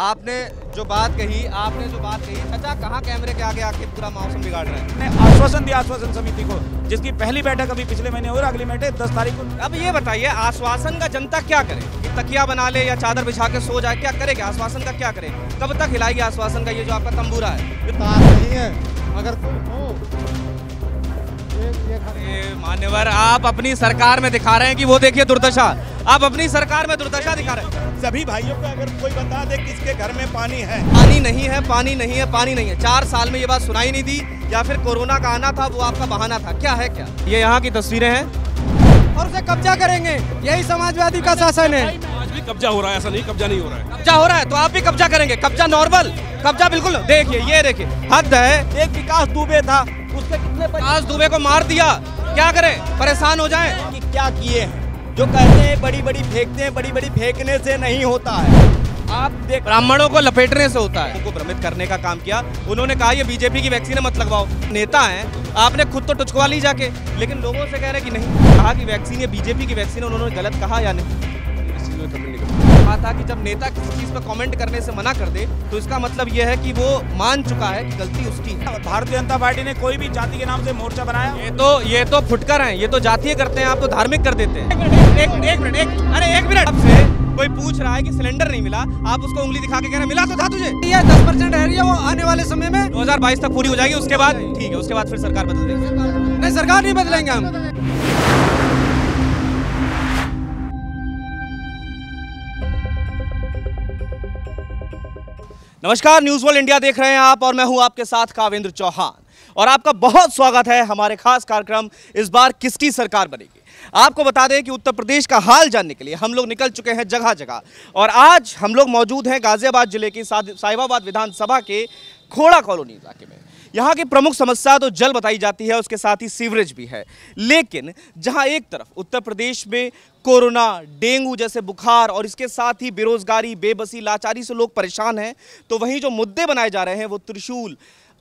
आपने जो बात कही आपने जो बात कही चाचा अच्छा, कहाँ कैमरे के आगे आके पूरा मौसम बिगाड़ रहे हैं आश्वासन दिया आश्वासन समिति को जिसकी पहली बैठक अभी पिछले महीने और अगली बैठक दस तारीख को अब ये बताइए आश्वासन का जनता क्या करे कि तकिया बना ले या चादर बिछा के सो जाए क्या करेगा आश्वासन का क्या करे कब तक हिलाएगी आश्वासन का ये जो आपका तंबूरा है ये नहीं है अगर कोई हो मान्यवर आप अपनी सरकार में दिखा रहे हैं कि वो देखिए दुर्दशा आप अपनी सरकार में दुर्दशा दिखा रहे हैं सभी भाइयों को अगर कोई बता दे किसके घर में पानी है पानी नहीं है पानी नहीं है पानी नहीं है चार साल में ये बात सुनाई नहीं दी या फिर कोरोना का आना था वो आपका बहाना था क्या है क्या ये यहाँ की तस्वीरें हैं और उसे कब्जा करेंगे यही समाजवादी का शासन है आज भी कब्जा हो रहा है ऐसा नहीं कब्जा नहीं हो रहा है कब्जा हो रहा है तो आप भी कब्जा करेंगे कब्जा नॉर्मल कब्जा बिल्कुल देखिए ये देखिए हद है एक विकास दुबे था उसके कितने आज दुबे को मार दिया क्या करें परेशान हो जाए कि क्या किए हैं जो कहते हैं बड़ी बड़ी फेंकते हैं बड़ी बड़ी फेंकने से नहीं होता है आप देख ब्राह्मणों को लपेटने से होता है उनको भ्रमित करने का काम किया उन्होंने कहा ये बीजेपी की वैक्सीन मत लगवाओ नेता हैं आपने खुद तो टुचकवा ली जाके लेकिन लोगों से कह रहे कि नहीं कहा कि वैक्सीन ये बीजेपी की वैक्सीन उन्होंने गलत कहा या नहीं कहा था कि जब नेता किसी चीज़ पर कमेंट करने से मना कर दे तो इसका मतलब यह है कि वो मान चुका है कि गलती उसकी भारतीय जनता पार्टी ने कोई भी जाति के नाम से मोर्चा बनाया ये तो ये तो फुटकर है ये तो जातीय करते हैं आप तो धार्मिक कर देते हैं एक मिनट एक अरे एक मिनट आपसे कोई पूछ रहा है कि सिलेंडर नहीं मिला आप उसको उंगली दिखा के कह रहे मिला तो था तुझे ये दस परसेंट रह रही है वो आने वाले समय में 2022 तक पूरी हो जाएगी उसके बाद ठीक है उसके बाद फिर सरकार बदल देगी नहीं सरकार नहीं बदलेंगे हम नमस्कार न्यूज़ वर्ल्ड इंडिया देख रहे हैं आप और मैं हूं आपके साथ कावेंद्र चौहान और आपका बहुत स्वागत है हमारे खास कार्यक्रम इस बार किसकी सरकार बनेगी आपको बता दें कि उत्तर प्रदेश का हाल जानने के लिए हम लोग निकल चुके हैं जगह जगह और आज हम लोग मौजूद हैं गाज़ियाबाद जिले की साहिबाबाद विधानसभा के खोड़ा कॉलोनी इलाके में यहाँ की प्रमुख समस्या तो जल बताई जाती है उसके साथ ही सीवरेज भी है लेकिन जहाँ एक तरफ उत्तर प्रदेश में कोरोना डेंगू जैसे बुखार और इसके साथ ही बेरोजगारी बेबसी लाचारी से लोग परेशान हैं तो वहीं जो मुद्दे बनाए जा रहे हैं वो त्रिशूल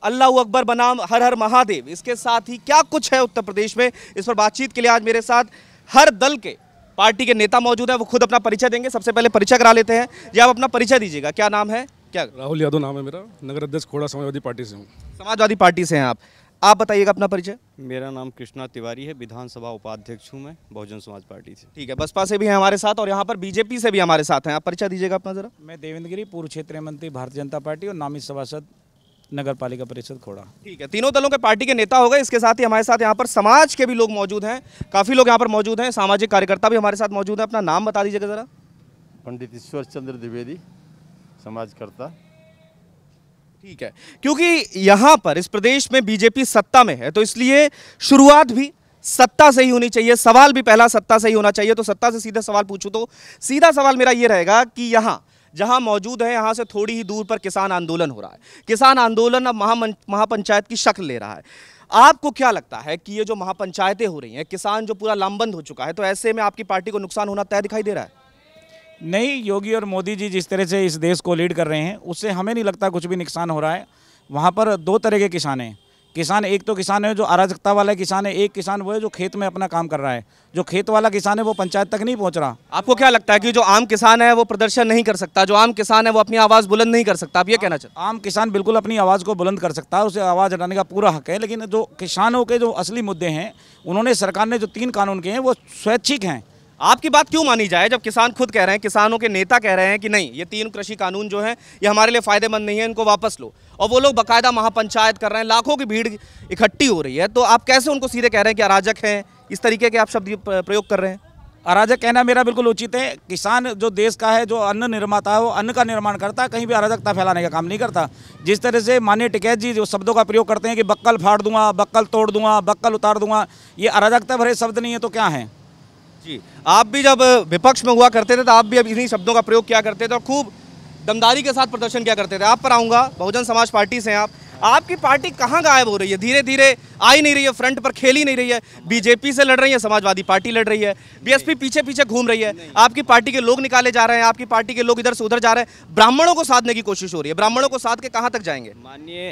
अल्लाह अकबर बनाम हर हर महादेव इसके साथ ही क्या कुछ है उत्तर प्रदेश में इस पर बातचीत के लिए आज मेरे साथ हर दल के पार्टी के नेता मौजूद हैं वो खुद अपना परिचय देंगे सबसे पहले परिचय करा लेते हैं जी आप अपना परिचय दीजिएगा क्या नाम है क्या राहुल यादव नाम है मेरा नगर अध्यक्ष खोड़ा समाजवादी पार्टी से हूँ समाजवादी पार्टी से हैं आप आप बताइएगा अपना परिचय मेरा नाम कृष्णा तिवारी है विधानसभा उपाध्यक्ष हूँ मैं बहुजन समाज पार्टी से ठीक है बसपा से भी हैं हमारे साथ और यहाँ पर बीजेपी से भी हमारे साथ हैं आप परिचय दीजिएगा अपना जरा मैं देवेंद्र गिरी पूर्व क्षेत्रीय मंत्री भारतीय जनता पार्टी और नामी सभासद नगर पालिका परिषद खोड़ा ठीक है तीनों दलों के पार्टी के नेता हो गए इसके साथ ही हमारे साथ यहाँ पर समाज के भी लोग मौजूद हैं काफ़ी लोग यहाँ पर मौजूद हैं सामाजिक कार्यकर्ता भी हमारे साथ मौजूद हैं अपना नाम बता दीजिएगा जरा पंडित ईश्वर चंद्र द्विवेदी समाजकर्ता ठीक है क्योंकि यहाँ पर इस प्रदेश में बीजेपी सत्ता में है तो इसलिए शुरुआत भी सत्ता से ही होनी चाहिए सवाल भी पहला सत्ता से ही होना चाहिए तो सत्ता से सीधा सवाल पूछूँ तो सीधा सवाल मेरा ये रहेगा कि यहाँ जहां मौजूद है यहां से थोड़ी ही दूर पर किसान आंदोलन हो रहा है किसान आंदोलन अब महापंचायत की शक्ल ले रहा है आपको क्या लगता है कि ये जो महापंचायतें हो रही हैं किसान जो पूरा लामबंद हो चुका है तो ऐसे में आपकी पार्टी को नुकसान होना तय दिखाई दे रहा है नहीं योगी और मोदी जी जिस तरह से इस देश को लीड कर रहे हैं उससे हमें नहीं लगता कुछ भी नुकसान हो रहा है वहाँ पर दो तरह के किसान हैं किसान एक तो किसान है जो अराजकता वाला किसान है एक किसान वो है जो खेत में अपना काम कर रहा है जो खेत वाला किसान है वो पंचायत तक नहीं पहुंच रहा आपको क्या लगता है कि जो आम किसान है वो प्रदर्शन नहीं कर सकता जो आम किसान है वो अपनी आवाज़ बुलंद नहीं कर सकता आप ये कहना चाहते आम किसान बिल्कुल अपनी आवाज़ को बुलंद कर सकता है उसे आवाज़ हटाने का पूरा हक है लेकिन जो किसानों के जो असली मुद्दे हैं उन्होंने सरकार ने जो तीन कानून किए हैं वो स्वैच्छिक हैं आपकी बात क्यों मानी जाए जब किसान खुद कह रहे हैं किसानों के नेता कह रहे हैं कि नहीं ये तीन कृषि कानून जो हैं ये हमारे लिए फ़ायदेमंद नहीं है इनको वापस लो और वो लोग बाकायदा महापंचायत कर रहे हैं लाखों की भीड़ इकट्ठी हो रही है तो आप कैसे उनको सीधे कह रहे हैं कि अराजक हैं इस तरीके के आप शब्द प्रयोग कर रहे हैं अराजक कहना मेरा बिल्कुल उचित है किसान जो देश का है जो अन्न निर्माता है वो अन्न का निर्माण करता है कहीं भी अराजकता फैलाने का काम नहीं करता जिस तरह से माननीय टिकैत जी जो शब्दों का प्रयोग करते हैं कि बक्कल फाड़ दूंगा बक्कल तोड़ दूंगा बक्कल उतार दूंगा ये अराजकता भरे शब्द नहीं है तो क्या है जी आप भी जब विपक्ष में हुआ करते थे तो आप भी अब इन्हीं शब्दों का प्रयोग किया करते थे और खूब दमदारी के साथ प्रदर्शन किया करते थे आप पर आऊँगा बहुजन समाज पार्टी से आप आपकी पार्टी कहाँ गायब हो रही है धीरे धीरे आ ही नहीं रही है फ्रंट पर खेल ही नहीं रही है बीजेपी से लड़ रही है समाजवादी पार्टी लड़ रही है बीएसपी पीछे पीछे घूम रही है आपकी पार्टी के लोग निकाले जा रहे हैं आपकी पार्टी के लोग इधर से उधर जा रहे हैं ब्राह्मणों को साधने की कोशिश हो रही है ब्राह्मणों को साध के कहाँ तक जाएंगे माननीय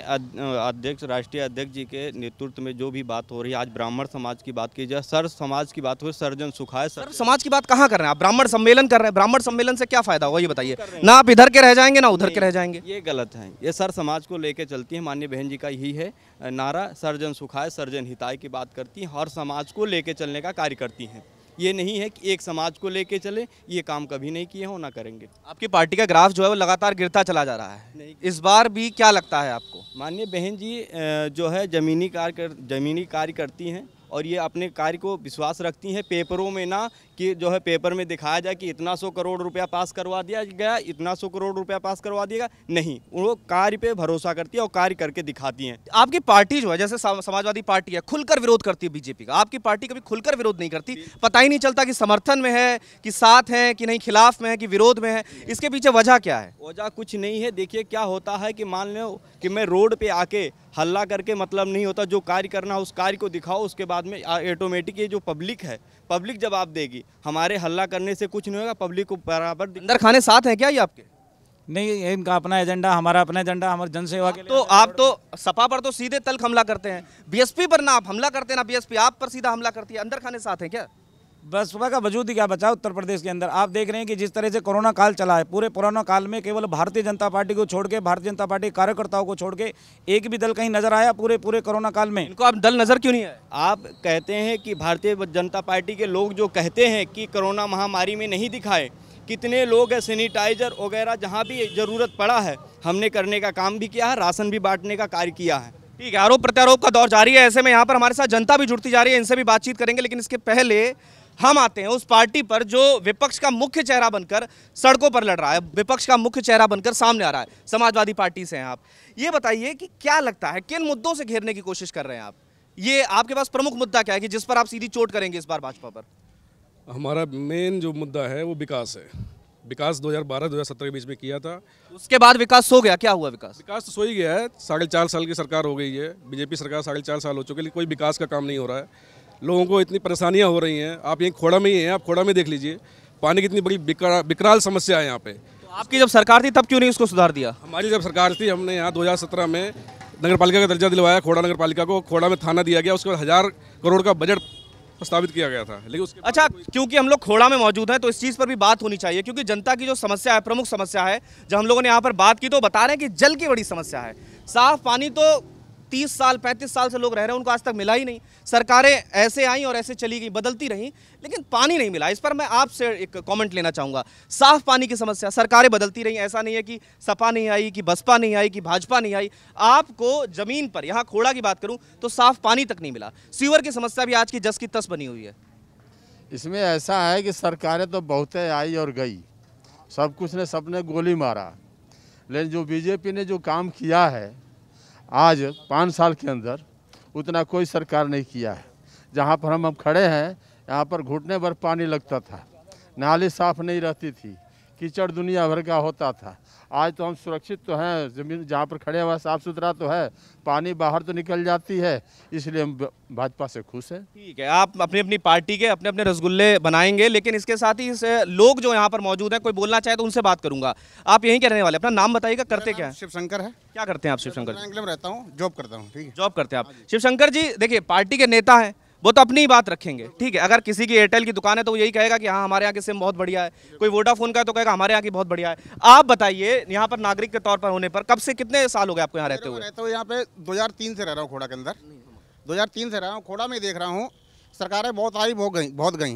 अध्यक्ष राष्ट्रीय अध्यक्ष जी के नेतृत्व में जो भी बात हो रही है आज ब्राह्मण समाज की बात की जाए सर समाज की बात हो सर्जन सुखाए सर समाज की बात कहाँ कर रहे हैं आप ब्राह्मण सम्मेलन कर रहे हैं ब्राह्मण सम्मेलन से क्या फायदा होगा ये बताइए ना आप इधर के रह जाएंगे ना उधर के रह जाएंगे ये गलत है ये सर समाज को लेकर चलती है मान्य बहन जी का यही है नारा सर्जन सुखाय सर्जन हिताय की बात करती हैं हर समाज को लेके चलने का कार्य करती हैं ये नहीं है कि एक समाज को लेके चले ये काम कभी नहीं किए हो ना करेंगे आपकी पार्टी का ग्राफ जो है वो लगातार गिरता चला जा रहा है इस बार भी क्या लगता है आपको माननीय बहन जी जो है जमीनी कार्य कर, जमीनी कार्य करती हैं और ये अपने कार्य को विश्वास रखती हैं पेपरों में ना कि जो है पेपर में दिखाया जाए कि इतना सौ करोड़ रुपया पास करवा दिया गया इतना सौ करोड़ रुपया पास करवा दिया गया नहीं वो कार्य पे भरोसा करती है और कार्य करके दिखाती है आपकी पार्टी जो है जैसे समाजवादी पार्टी है खुलकर विरोध करती है बीजेपी का आपकी पार्टी कभी खुलकर विरोध नहीं करती पता ही नहीं चलता कि समर्थन में है कि साथ है कि नहीं खिलाफ में है कि विरोध में है इसके पीछे वजह क्या है वजह कुछ नहीं है देखिए क्या होता है कि मान लो कि मैं रोड पे आके हल्ला करके मतलब नहीं होता जो कार्य करना उस कार्य को दिखाओ उसके बाद में ऑटोमेटिक ये जो पब्लिक है पब्लिक जवाब देगी हमारे हल्ला करने से कुछ नहीं होगा पब्लिक को बराबर अंदर खाने साथ हैं क्या ये आपके नहीं इनका अपना एजेंडा हमारा अपना एजेंडा हमारे जनसेवा के तो आप तो सपा पर तो सीधे तल हमला करते हैं बीएसपी पर ना आप हमला करते हैं ना बीएसपी आप पर सीधा हमला करती है अंदर खाने साथ हैं क्या बसपा का वजूद ही क्या बचा उत्तर प्रदेश के अंदर आप देख रहे हैं कि जिस तरह से कोरोना काल चला है पूरे कोरोना काल में केवल भारतीय जनता पार्टी को छोड़ के भारतीय जनता पार्टी कार्यकर्ताओं को छोड़ के एक भी दल कहीं नजर आया पूरे पूरे कोरोना काल में इनको आप दल नजर क्यों नहीं आए आप कहते हैं कि भारतीय जनता पार्टी के लोग जो कहते हैं कि कोरोना महामारी में नहीं दिखाए कितने लोग हैं सैनिटाइजर वगैरह जहाँ भी ज़रूरत पड़ा है हमने करने का काम भी किया है राशन भी बांटने का कार्य किया है ठीक है आरोप प्रत्यारोप का दौर जारी है ऐसे में यहाँ पर हमारे साथ जनता भी जुड़ती जा रही है इनसे भी बातचीत करेंगे लेकिन इसके पहले हम आते हैं उस पार्टी पर जो विपक्ष का मुख्य चेहरा बनकर सड़कों पर लड़ रहा है विपक्ष का मुख्य चेहरा बनकर सामने आ रहा है समाजवादी पार्टी से हैं आप ये बताइए कि क्या लगता है किन मुद्दों से घेरने की कोशिश कर रहे हैं आप ये आपके पास प्रमुख मुद्दा क्या है कि जिस पर आप सीधी चोट करेंगे इस बार भाजपा पर हमारा मेन जो मुद्दा है वो विकास है विकास 2012-2017 के बीच में किया था उसके बाद विकास सो गया क्या हुआ विकास विकास तो सो ही गया है साढ़े चार साल की सरकार हो गई है बीजेपी सरकार साढ़े चार साल हो चुके लेकिन कोई विकास का काम नहीं हो रहा है लोगों को इतनी परेशानियाँ हो रही हैं आप यहीं खोड़ा में ही हैं आप खोड़ा में देख लीजिए पानी की इतनी बड़ी विकराल समस्या है यहाँ पे तो आपकी जब सरकार थी तब क्यों नहीं उसको सुधार दिया हमारी जब सरकार थी हमने यहाँ 2017 में नगर पालिका का दर्जा दिलवाया खोड़ा नगर पालिका को खोड़ा में थाना दिया गया उसके बाद हज़ार करोड़ का बजट प्रस्तावित किया गया था लेकिन उसके अच्छा क्योंकि हम लोग खोड़ा में मौजूद हैं तो इस चीज़ पर भी बात होनी चाहिए क्योंकि जनता की जो समस्या है प्रमुख समस्या है जब हम लोगों ने यहाँ पर बात की तो बता रहे हैं कि जल की बड़ी समस्या है साफ पानी तो तीस साल पैंतीस साल से लोग रह रहे हैं उनको आज तक मिला ही नहीं सरकारें ऐसे आई और ऐसे चली गई बदलती रहीं लेकिन पानी नहीं मिला इस पर मैं आपसे एक कमेंट लेना चाहूँगा साफ पानी की समस्या सरकारें बदलती रहीं ऐसा नहीं है कि सपा नहीं आई कि बसपा नहीं आई कि भाजपा नहीं आई आपको ज़मीन पर यहाँ खोड़ा की बात करूँ तो साफ पानी तक नहीं मिला सीवर की समस्या भी आज की जस की तस बनी हुई है इसमें ऐसा है कि सरकारें तो बहुतें आई और गई सब कुछ ने सबने गोली मारा लेकिन जो बीजेपी ने जो काम किया है आज पाँच साल के अंदर उतना कोई सरकार नहीं किया है जहाँ पर हम अब खड़े हैं यहाँ पर घुटने भर पानी लगता था नाली साफ नहीं रहती थी कीचड़ दुनिया भर का होता था आज तो हम सुरक्षित तो हैं ज़मीन जहाँ पर खड़े हुआ साफ़ सुथरा तो है पानी बाहर तो निकल जाती है इसलिए हम भाजपा से खुश हैं ठीक है आप अपनी अपनी पार्टी के अपने अपने रसगुल्ले बनाएंगे लेकिन इसके साथ ही इस लोग जो यहाँ पर मौजूद हैं कोई बोलना चाहे तो उनसे बात करूँगा आप यहीं के रहने वाले अपना नाम बताइएगा करते क्या है शिवशंकर है क्या करते हैं आप शिवशंकर रहता हूँ जॉब करता हूँ जॉब करते हैं आप शिव शंकर जी देखिए पार्टी के नेता हैं वो तो अपनी ही बात रखेंगे ठीक है अगर किसी की एयरटेल की दुकान है तो वो यही कहेगा कि हाँ हमारे यहाँ की सिम बहुत बढ़िया है कोई वोडाफोन का है तो कहेगा हमारे यहाँ की बहुत बढ़िया है आप बताइए यहाँ पर नागरिक के तौर पर होने पर कब से कितने साल हो गए आपको यहाँ रहते हुए तो यहाँ पे दो से रह रहा हूँ खोड़ा के अंदर दो से रह रहा हूँ खोड़ा में देख रहा हूँ सरकारें बहुत आई बहुत गई बहुत गई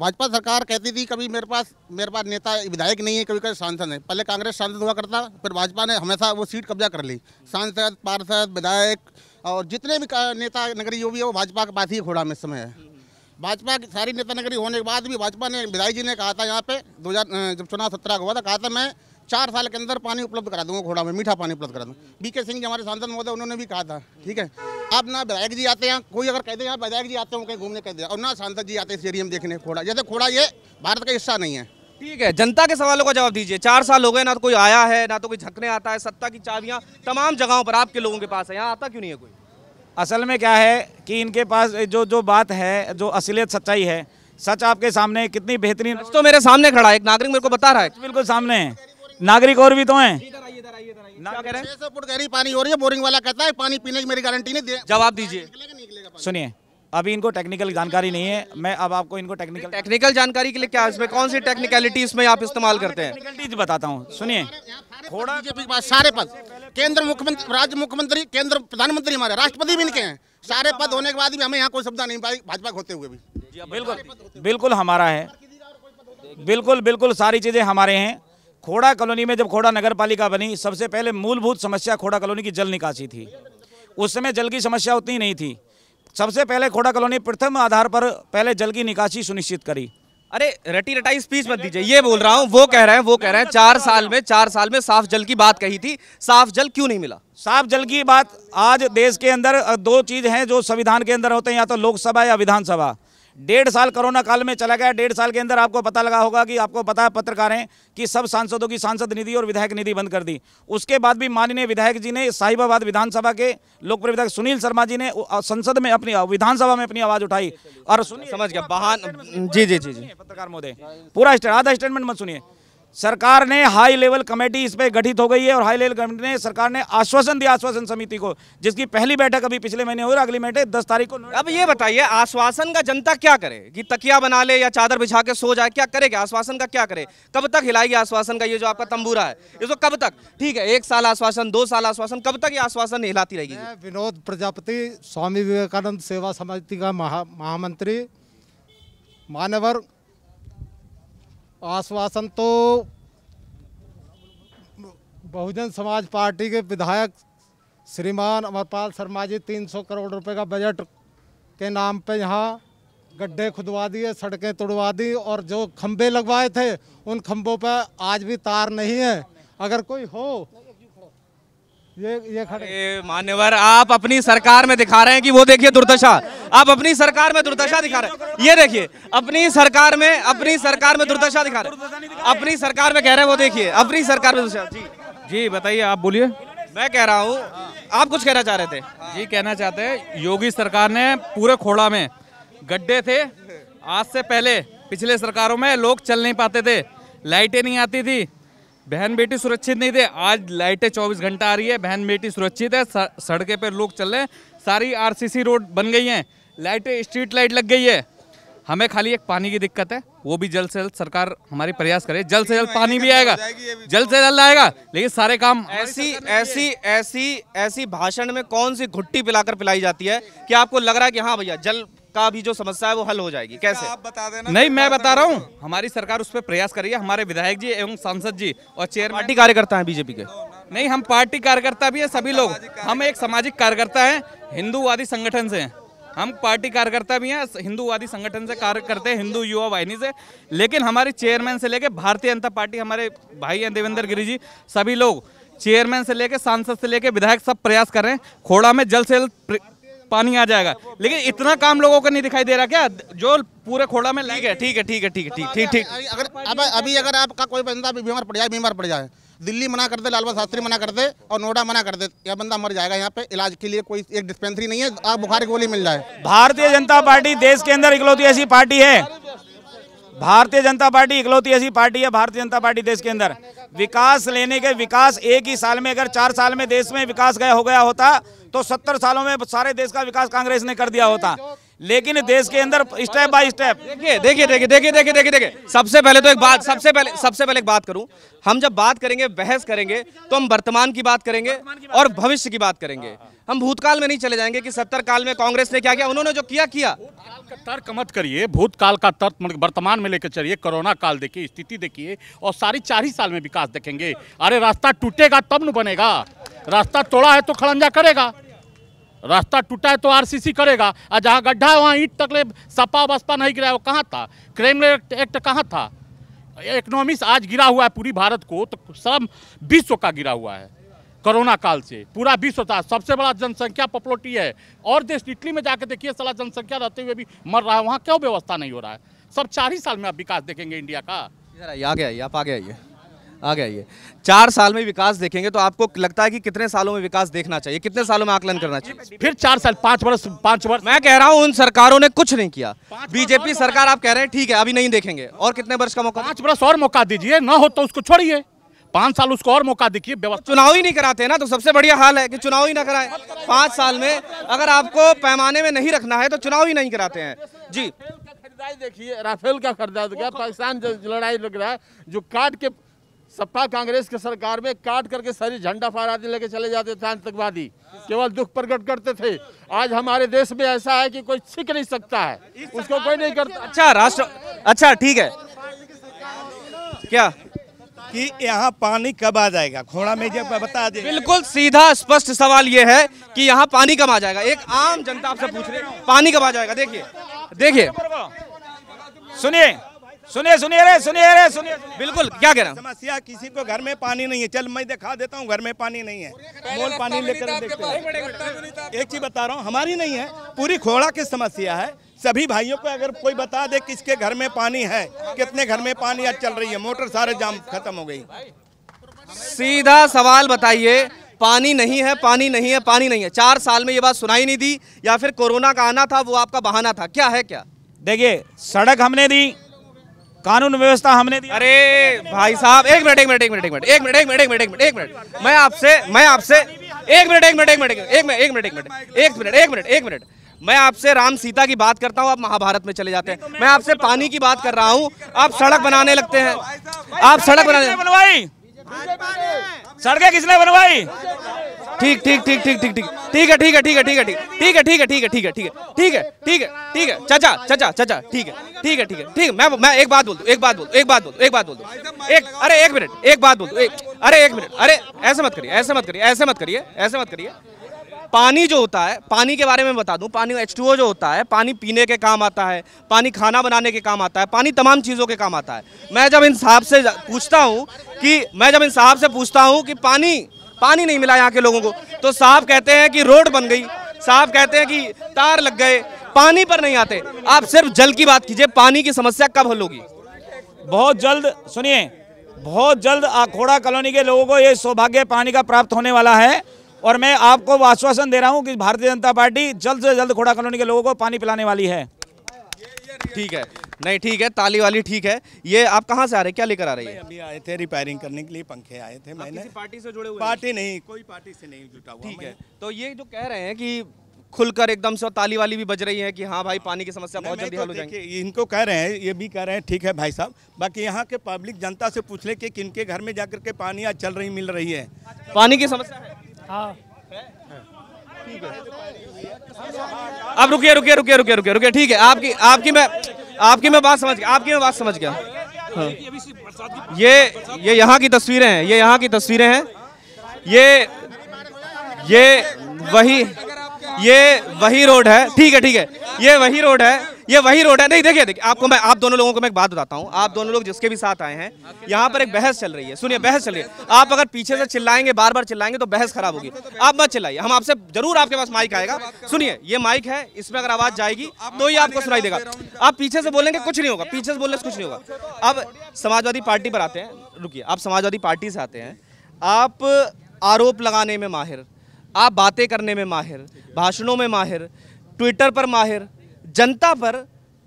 भाजपा सरकार कहती थी कभी मेरे पास मेरे पास नेता विधायक नहीं है कभी कभी सांसद है पहले कांग्रेस सांसद हुआ करता फिर भाजपा ने हमेशा वो सीट कब्जा कर ली सांसद पार्षद विधायक और जितने भी नेता नगरी योगी है वो भाजपा के पास ही घोड़ा में समय है भाजपा की सारी नेता नगरी होने के बाद भी भाजपा ने विधायक जी ने कहा था यहाँ पे दो जब चुनाव सत्रह का हुआ था कहा था मैं चार साल के अंदर पानी उपलब्ध करा दूंगा घोड़ा में मीठा पानी उपलब्ध करा दूंगा बी के सिंह जी हमारे सांसद महोदय उन्होंने भी कहा था ठीक है अब ना विधायक जी आते हैं कोई अगर कह दे यहाँ विधायक जी आते हैं कहीं घूमने कह दे और ना सांसद जी आते हैं स्टेडियम देखने घोड़ा जैसे घोड़ा ये भारत का हिस्सा नहीं है ठीक है जनता के सवालों का जवाब दीजिए चार साल हो गए ना तो कोई आया है ना तो कोई झकने आता है सत्ता की चाबियां तमाम जगहों पर आपके लोगों के पास है यहाँ आता क्यों नहीं है कोई असल में क्या है कि इनके पास जो जो बात है जो असलियत सच्चाई है सच आपके सामने कितनी बेहतरीन तो मेरे सामने खड़ा है एक नागरिक मेरे को बता रहा है बिल्कुल सामने है नागरिक और भी तो है छह सौ फुट गहरी पानी हो रही है बोरिंग वाला कहता है पानी पीने की मेरी गारंटी नहीं जवाब दीजिए सुनिए अभी इनको टेक्निकल जानकारी नहीं है मैं अब आपको इनको टेक्निकल टेक्निकल जानकारी के लिए क्या इसमें कौन सी टेक्निकलिटी इसमें आप इस्तेमाल करते हैं बताता हूँ सुनिए थोड़ा सारे पद केंद्र मुख्यमंत्री राज्य मुख्यमंत्री केंद्र प्रधानमंत्री हमारे राष्ट्रपति भी इनके हैं सारे पद होने के बाद भी हमें यहाँ कोई सुविधा नहीं पाई भाजपा होते हुए भी बिल्कुल बिल्कुल हमारा है बिल्कुल बिल्कुल सारी चीज़ें हमारे हैं खोड़ा कॉलोनी में जब खोड़ा नगर पालिका बनी सबसे पहले मूलभूत समस्या खोड़ा कॉलोनी की जल निकासी थी उस समय जल की समस्या उतनी नहीं थी सबसे पहले खोड़ा कॉलोनी प्रथम आधार पर पहले जल की निकासी सुनिश्चित करी अरे रटी रटाई स्पीच मत दीजिए ये बोल रहा हूँ वो कह रहे हैं वो कह रहे हैं चार साल में चार साल में साफ जल की बात कही थी साफ जल क्यों नहीं मिला साफ जल की बात आज देश के अंदर दो चीज हैं जो संविधान के अंदर होते हैं या तो लोकसभा या विधानसभा डेढ़ साल कोरोना काल में चला गया डेढ़ साल के अंदर आपको पता लगा होगा कि आपको पता है पत्रकारें कि सब सांसदों की सांसद निधि और विधायक निधि बंद कर दी उसके बाद भी माननीय विधायक जी ने साहिबाबाद विधानसभा के लोकप्रिय विधायक सुनील शर्मा जी ने संसद में अपनी विधानसभा में अपनी आवाज़ उठाई और समझ गया बहान जी जी जी जी पत्रकार महोदय पूरा आधा स्टेटमेंट मत सुनिए सरकार ने हाई लेवल कमेटी इस पर गठित हो गई है और हाई लेवल कमेटी ने सरकार ने आश्वासन दिया आश्वासन समिति को जिसकी पहली बैठक अभी पिछले महीने हुई अगली बैठक दस तारीख को अब ये बताइए आश्वासन का जनता क्या करे कि तकिया बना ले या चादर बिछा के सो जाए क्या करेगा आश्वासन का क्या करे कब तक हिलाएगी आश्वासन का ये जो आपका तंबूरा है ये तो कब तक ठीक है एक साल आश्वासन दो साल आश्वासन कब तक ये आश्वासन हिलाती रहेगी विनोद प्रजापति स्वामी विवेकानंद सेवा समिति का महामंत्री मानवर आश्वासन तो बहुजन समाज पार्टी के विधायक श्रीमान अमरपाल शर्मा जी तीन सौ करोड़ रुपए का बजट के नाम पे यहाँ गड्ढे खुदवा दिए सड़कें तोड़वा दी और जो खम्भे लगवाए थे उन खम्भों पर आज भी तार नहीं है अगर कोई हो ये ये खड़े मान्यवर आप अपनी सरकार में दिखा रहे हैं कि वो देखिए दुर्दशा आप अपनी सरकार में दुर्दशा दिखा रहे हैं ये देखिए अपनी सरकार में अपनी सरकार में दुर्दशा दिखा रहे हैं अपनी सरकार में कह रहे हैं वो देखिए अपनी सरकार में दुर्दशा जी बताइए आप बोलिए मैं कह रहा हूँ आप कुछ कहना चाह रहे थे जी कहना चाहते हैं योगी सरकार ने पूरे खोड़ा में गड्ढे थे आज से पहले पिछले सरकारों में लोग चल नहीं पाते थे लाइटें नहीं आती थी बहन बेटी सुरक्षित नहीं थे आज लाइटें 24 घंटा आ रही है बहन बेटी सुरक्षित है सड़के पर लोग चल रहे हैं सारी आरसीसी रोड बन गई हैं लाइटें स्ट्रीट लाइट लग गई है हमें खाली एक पानी की दिक्कत है वो भी जल्द से जल्द सरकार हमारी प्रयास करे जल्द से जल्द पानी भी आएगा जल्द से जल्द आएगा लेकिन सारे काम ऐसी ऐसी ऐसी ऐसी भाषण में कौन सी घुट्टी पिलाकर पिलाई जाती है कि आपको लग रहा है कि हाँ भैया जल का भी जो समस्या है वो हल हो जाएगी कैसे आप बता देना नहीं मैं बता रहा हूँ हमारी सरकार उस पर प्रयास करिए हमारे विधायक जी एवं सांसद जी और तो चेयर पार्टी कार्यकर्ता है बीजेपी के नहीं हम पार्टी कार्यकर्ता भी है सभी अच्छा, लोग हम एक सामाजिक कार्यकर्ता है हिंदूवादी संगठन से हम पार्टी कार्यकर्ता भी हैं हिंदूवादी संगठन से कार्य करते हैं हिंदू युवा वाहिनी से लेकिन हमारे चेयरमैन से लेकर भारतीय जनता पार्टी हमारे भाई हैं देवेंद्र गिरी जी सभी लोग चेयरमैन से लेकर सांसद से लेकर विधायक सब प्रयास कर रहे हैं खोड़ा में जल्द से जल्द पानी आ जाएगा लेकिन इतना काम लोगों को नहीं दिखाई दे रहा क्या जो पूरे खोड़ा में ठीक है ठीक है ठीक है ठीक है ठीक ठीक अगर अभी अगर आपका कोई बंदा बीमार पड़ जाए बीमार पड़ जाए दिल्ली मना कर दे लाल बहादुर शास्त्री मना कर दे और नोएडा मना कर दे यह बंदा मर जाएगा यहाँ पे इलाज के लिए कोई एक डिस्पेंसरी नहीं है आप बुखार की गोली मिल जाए भारतीय जनता पार्टी देश के अंदर इकलौती ऐसी पार्टी है भारतीय जनता पार्टी इकलौती ऐसी पार्टी है भारतीय जनता पार्टी देश के अंदर विकास लेने के विकास एक ही साल में अगर चार साल में देश में विकास गया हो गया होता तो सत्तर सालों में सारे देश का विकास कांग्रेस ने कर दिया होता लेकिन देश के अंदर स्टेप बाय स्टेप देखिए देखिए देखिए देखिए देखिए देखिए देखिए सबसे पहले तो एक बात सबसे पहले सबसे पहले एक बात करूं हम जब बात करेंगे बहस करेंगे तो हम वर्तमान की बात करेंगे और भविष्य की बात करेंगे हम भूतकाल में नहीं चले जाएंगे कि सत्तर काल में कांग्रेस ने क्या किया उन्होंने जो किया किया तर्क मत करिए भूतकाल का तर्क वर्तमान में लेकर चलिए कोरोना काल देखिए स्थिति देखिए और सारी चार ही साल में विकास देखेंगे अरे रास्ता टूटेगा तब न बनेगा रास्ता तोड़ा है तो खड़ंजा करेगा रास्ता टूटा है तो आरसीसी करेगा और जहाँ गड्ढा है वहाँ ईट तक ले सपा बसपा नहीं गिरा वो कहाँ था क्राइम एक्ट कहाँ था इकोनॉमिक्स आज गिरा हुआ है पूरी भारत को तो सब विश्व का गिरा हुआ है कोरोना काल से पूरा विश्व था सबसे बड़ा जनसंख्या पपलोटी है और देश इटली में जाकर देखिए सला जनसंख्या रहते हुए भी मर रहा है वहाँ क्यों व्यवस्था नहीं हो रहा है सब चार ही साल में आप विकास देखेंगे इंडिया का आ गया आप आगे आइए आगे आइए चार साल में विकास देखेंगे तो आपको लगता है कि कितने सालों में विकास देखना चाहिए कितने सालों में आकलन करना चाहिए फिर चार साल पाँच वर्ष पाँच वर्ष मैं कह रहा हूँ उन सरकारों ने कुछ नहीं किया बीजेपी सरकार आप कह रहे हैं ठीक है अभी नहीं देखेंगे और कितने वर्ष का मौका पाँच वर्ष और मौका दीजिए ना हो तो उसको छोड़िए पाँच साल उसको और मौका देखिए व्यवस्था चुनाव ही नहीं कराते ना तो सबसे बढ़िया हाल है कि चुनाव ही ना कराए पाँच साल में अगर आपको पैमाने में नहीं रखना है तो चुनाव ही नहीं कराते हैं जी देखिए राफेल का खरीदारी देखिए तो पाकिस्तान लड़ाई लग रहा है जो काट के सपा कांग्रेस के सरकार में काट करके सारी झंडा फहराते लेके चले जाते थे आतंकवादी केवल दुख प्रकट करते थे आज हमारे देश में ऐसा है कि कोई छिक नहीं सकता है उसको कोई नहीं करता अच्छा राष्ट्र अच्छा ठीक है क्या कि यहाँ पानी कब आ जाएगा घोड़ा में जब बता दें बिल्कुल सीधा स्पष्ट सवाल ये है कि यहाँ पानी कब आ जाएगा एक आम जनता आपसे पूछ रहे पानी कब आ जाएगा देखिए देखिए सुनिए सुनिए सुनिए रे सुनिए रे सुनिए बिल्कुल क्या कह रहा हूँ समस्या किसी को घर में पानी नहीं है चल मैं दिखा देता हूँ घर में पानी नहीं है मोल पानी लेकर देखते हैं एक चीज बता रहा हूँ हमारी नहीं है पूरी खोड़ा की समस्या है सभी भाइयों को अगर कोई बता दे किसके घर में पानी है कितने घर में पानी आज चल रही है मोटर सारे जाम खत्म हो गई सीधा सवाल बताइए पानी नहीं है पानी नहीं है पानी नहीं है चार साल में ये बात सुनाई नहीं दी या फिर कोरोना का आना था वो आपका बहाना था क्या है क्या देखिए सड़क हमने दी कानून व्यवस्था हमने दी अरे भाई साहब एक मिनट एक मिनट एक मिनट एक मिनट एक मिनट एक मिनट एक मिनट एक मिनट एक मिनट मैं आपसे मैं आपसे एक मिनट एक मिनट एक मिनट एक मिनट एक मिनट एक मिनट एक मिनट एक मिनट मैं आपसे राम सीता की बात करता हूँ आप महाभारत में चले जाते हैं तो मैं आपसे पानी की बात कर रहा हूँ आप सड़क बनाने लगते हैं आप सड़क बनाने बनवाई सड़कें किसने बनवाई ठीक ठीक ठीक ठीक ठीक ठीक ठीक है ठीक है ठीक है ठीक है ठीक है ठीक है ठीक है ठीक है ठीक है ठीक है ठीक है ठीक है चचा चचा चचा ठीक है ठीक है ठीक है ठीक है मैं मैं एक बात बोल दू एक बात बोल एक बात बोल एक बात बोल दू एक अरे एक मिनट एक बात बोल दू अरे एक मिनट अरे ऐसे मत करिए ऐसे मत करिए ऐसे मत करिए ऐसे मत करिए पानी जो होता है पानी के बारे में बता दूं पानी एच जो होता है पानी पीने के काम आता है पानी खाना बनाने के काम आता है पानी तमाम चीज़ों के काम आता है मैं जब इन साहब से पूछता हूँ कि मैं जब इन साहब से पूछता हूँ कि पानी पानी नहीं मिला यहाँ के लोगों को तो साहब कहते हैं कि रोड बन गई साहब कहते हैं कि तार लग गए पानी पर नहीं आते आप सिर्फ जल की बात कीजिए पानी की समस्या कब हल होगी बहुत जल्द सुनिए बहुत जल्द आखोड़ा कॉलोनी के लोगों को ये सौभाग्य पानी का प्राप्त होने वाला है और मैं आपको आश्वासन दे रहा हूँ कि भारतीय जनता पार्टी जल्द से जल्द खोड़ा कॉलोनी के लोगों को पानी पिलाने वाली है ठीक है नहीं ठीक है ताली वाली ठीक है ये आप कहाँ से आ रहे क्या लेकर आ रही है अभी आए थे रिपेयरिंग करने के लिए पंखे आए थे मैंने पार्टी से जुड़े हुए पार्टी नहीं कोई पार्टी से नहीं जुटा हुआ ठीक है तो ये जो कह रहे हैं कि खुलकर एकदम से ताली वाली भी बज रही है कि हाँ भाई हाँ। पानी की समस्या बहुत जल्दी तो हल हो जाएगी इनको कह रहे हैं ये भी कह रहे हैं ठीक है भाई साहब बाकी यहाँ के पब्लिक जनता से पूछ ले कि किनके घर में जाकर के पानी आज चल रही मिल रही है पानी की समस्या है अब हाँ। रुकिए रुकिए रुकिए रुकिए रुकिए रुकिए ठीक है आपकी आपकी मैं आपकी मैं बात समझ गया आपकी मैं बात समझ गया हाँ। ये ये यहाँ की तस्वीरें हैं ये यहाँ की तस्वीरें हैं ये ये वही ये वही रोड है ठीक है ठीक है ये वही रोड है ये वही रोड है नहीं देखिए देखिए आपको मैं आप दोनों लोगों को मैं एक बात बताता हूँ आप दोनों लोग जिसके भी साथ आए हैं यहाँ पर एक बहस चल रही है सुनिए बहस चल रही है आप अगर पीछे से चिल्लाएंगे बार बार चिल्लाएंगे तो बहस खराब होगी आप मत चिल्लाइए हम आपसे जरूर आपके पास माइक आएगा सुनिए ये माइक है इसमें अगर आवाज जाएगी तो ये आपको सुनाई देगा आप पीछे से बोलेंगे कुछ नहीं होगा पीछे से बोलने से कुछ नहीं होगा अब समाजवादी पार्टी पर आते हैं रुकिए आप समाजवादी पार्टी से आते हैं आप आरोप लगाने में माहिर आप बातें करने में माहिर भाषणों में माहिर ट्विटर पर माहिर जनता पर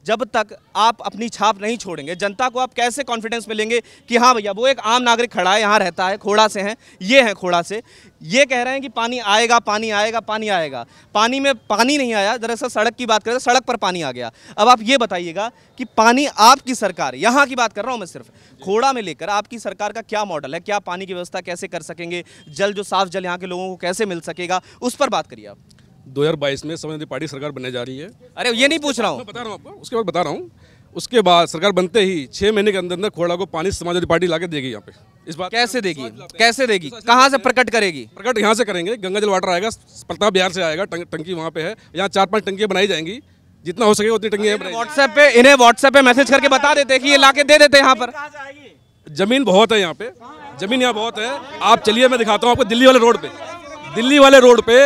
जब तक आप अपनी छाप नहीं छोड़ेंगे जनता को आप कैसे कॉन्फिडेंस मिलेंगे कि हाँ भैया वो एक आम नागरिक खड़ा है यहाँ रहता है खोड़ा से हैं ये हैं खोड़ा से ये कह रहे हैं कि पानी आएगा पानी आएगा पानी आएगा पानी में पानी नहीं आया दरअसल सड़क की बात करें तो सड़क पर पानी आ गया अब आप ये बताइएगा कि पानी आपकी सरकार यहाँ की बात कर रहा हूँ मैं सिर्फ खोड़ा में लेकर आपकी सरकार का क्या मॉडल है क्या पानी की व्यवस्था कैसे कर सकेंगे जल जो साफ जल यहाँ के लोगों को कैसे मिल सकेगा उस पर बात करिए आप बाईस में समाजवादी पार्टी सरकार बनने जा रही है अरे ये नहीं पूछ रहा हूँ बता रहा हूँ आपको उसके बाद बता रहा हूँ उसके बाद सरकार बनते ही छह महीने के अंदर अंदर खोड़ा को पानी समाजवादी पार्टी ला देगी यहाँ पे इस बात कैसे देगी कैसे देगी कहाँ से प्रकट करेगी प्रकट यहाँ से करेंगे गंगा जल वाटर आएगा प्रताप बिहार से आएगा टंकी वहाँ पे है यहाँ चार पाँच टंकियाँ बनाई जाएंगी जितना हो सके उतनी टंगी व्हाट्सएप पे इन्हें व्हाट्सएप पे मैसेज करके बता देते कि ये लाके दे देते यहाँ पर जमीन बहुत है यहाँ पे जमीन यहाँ बहुत है आप चलिए मैं दिखाता हूँ आपको दिल्ली वाले रोड पे दिल्ली वाले रोड पे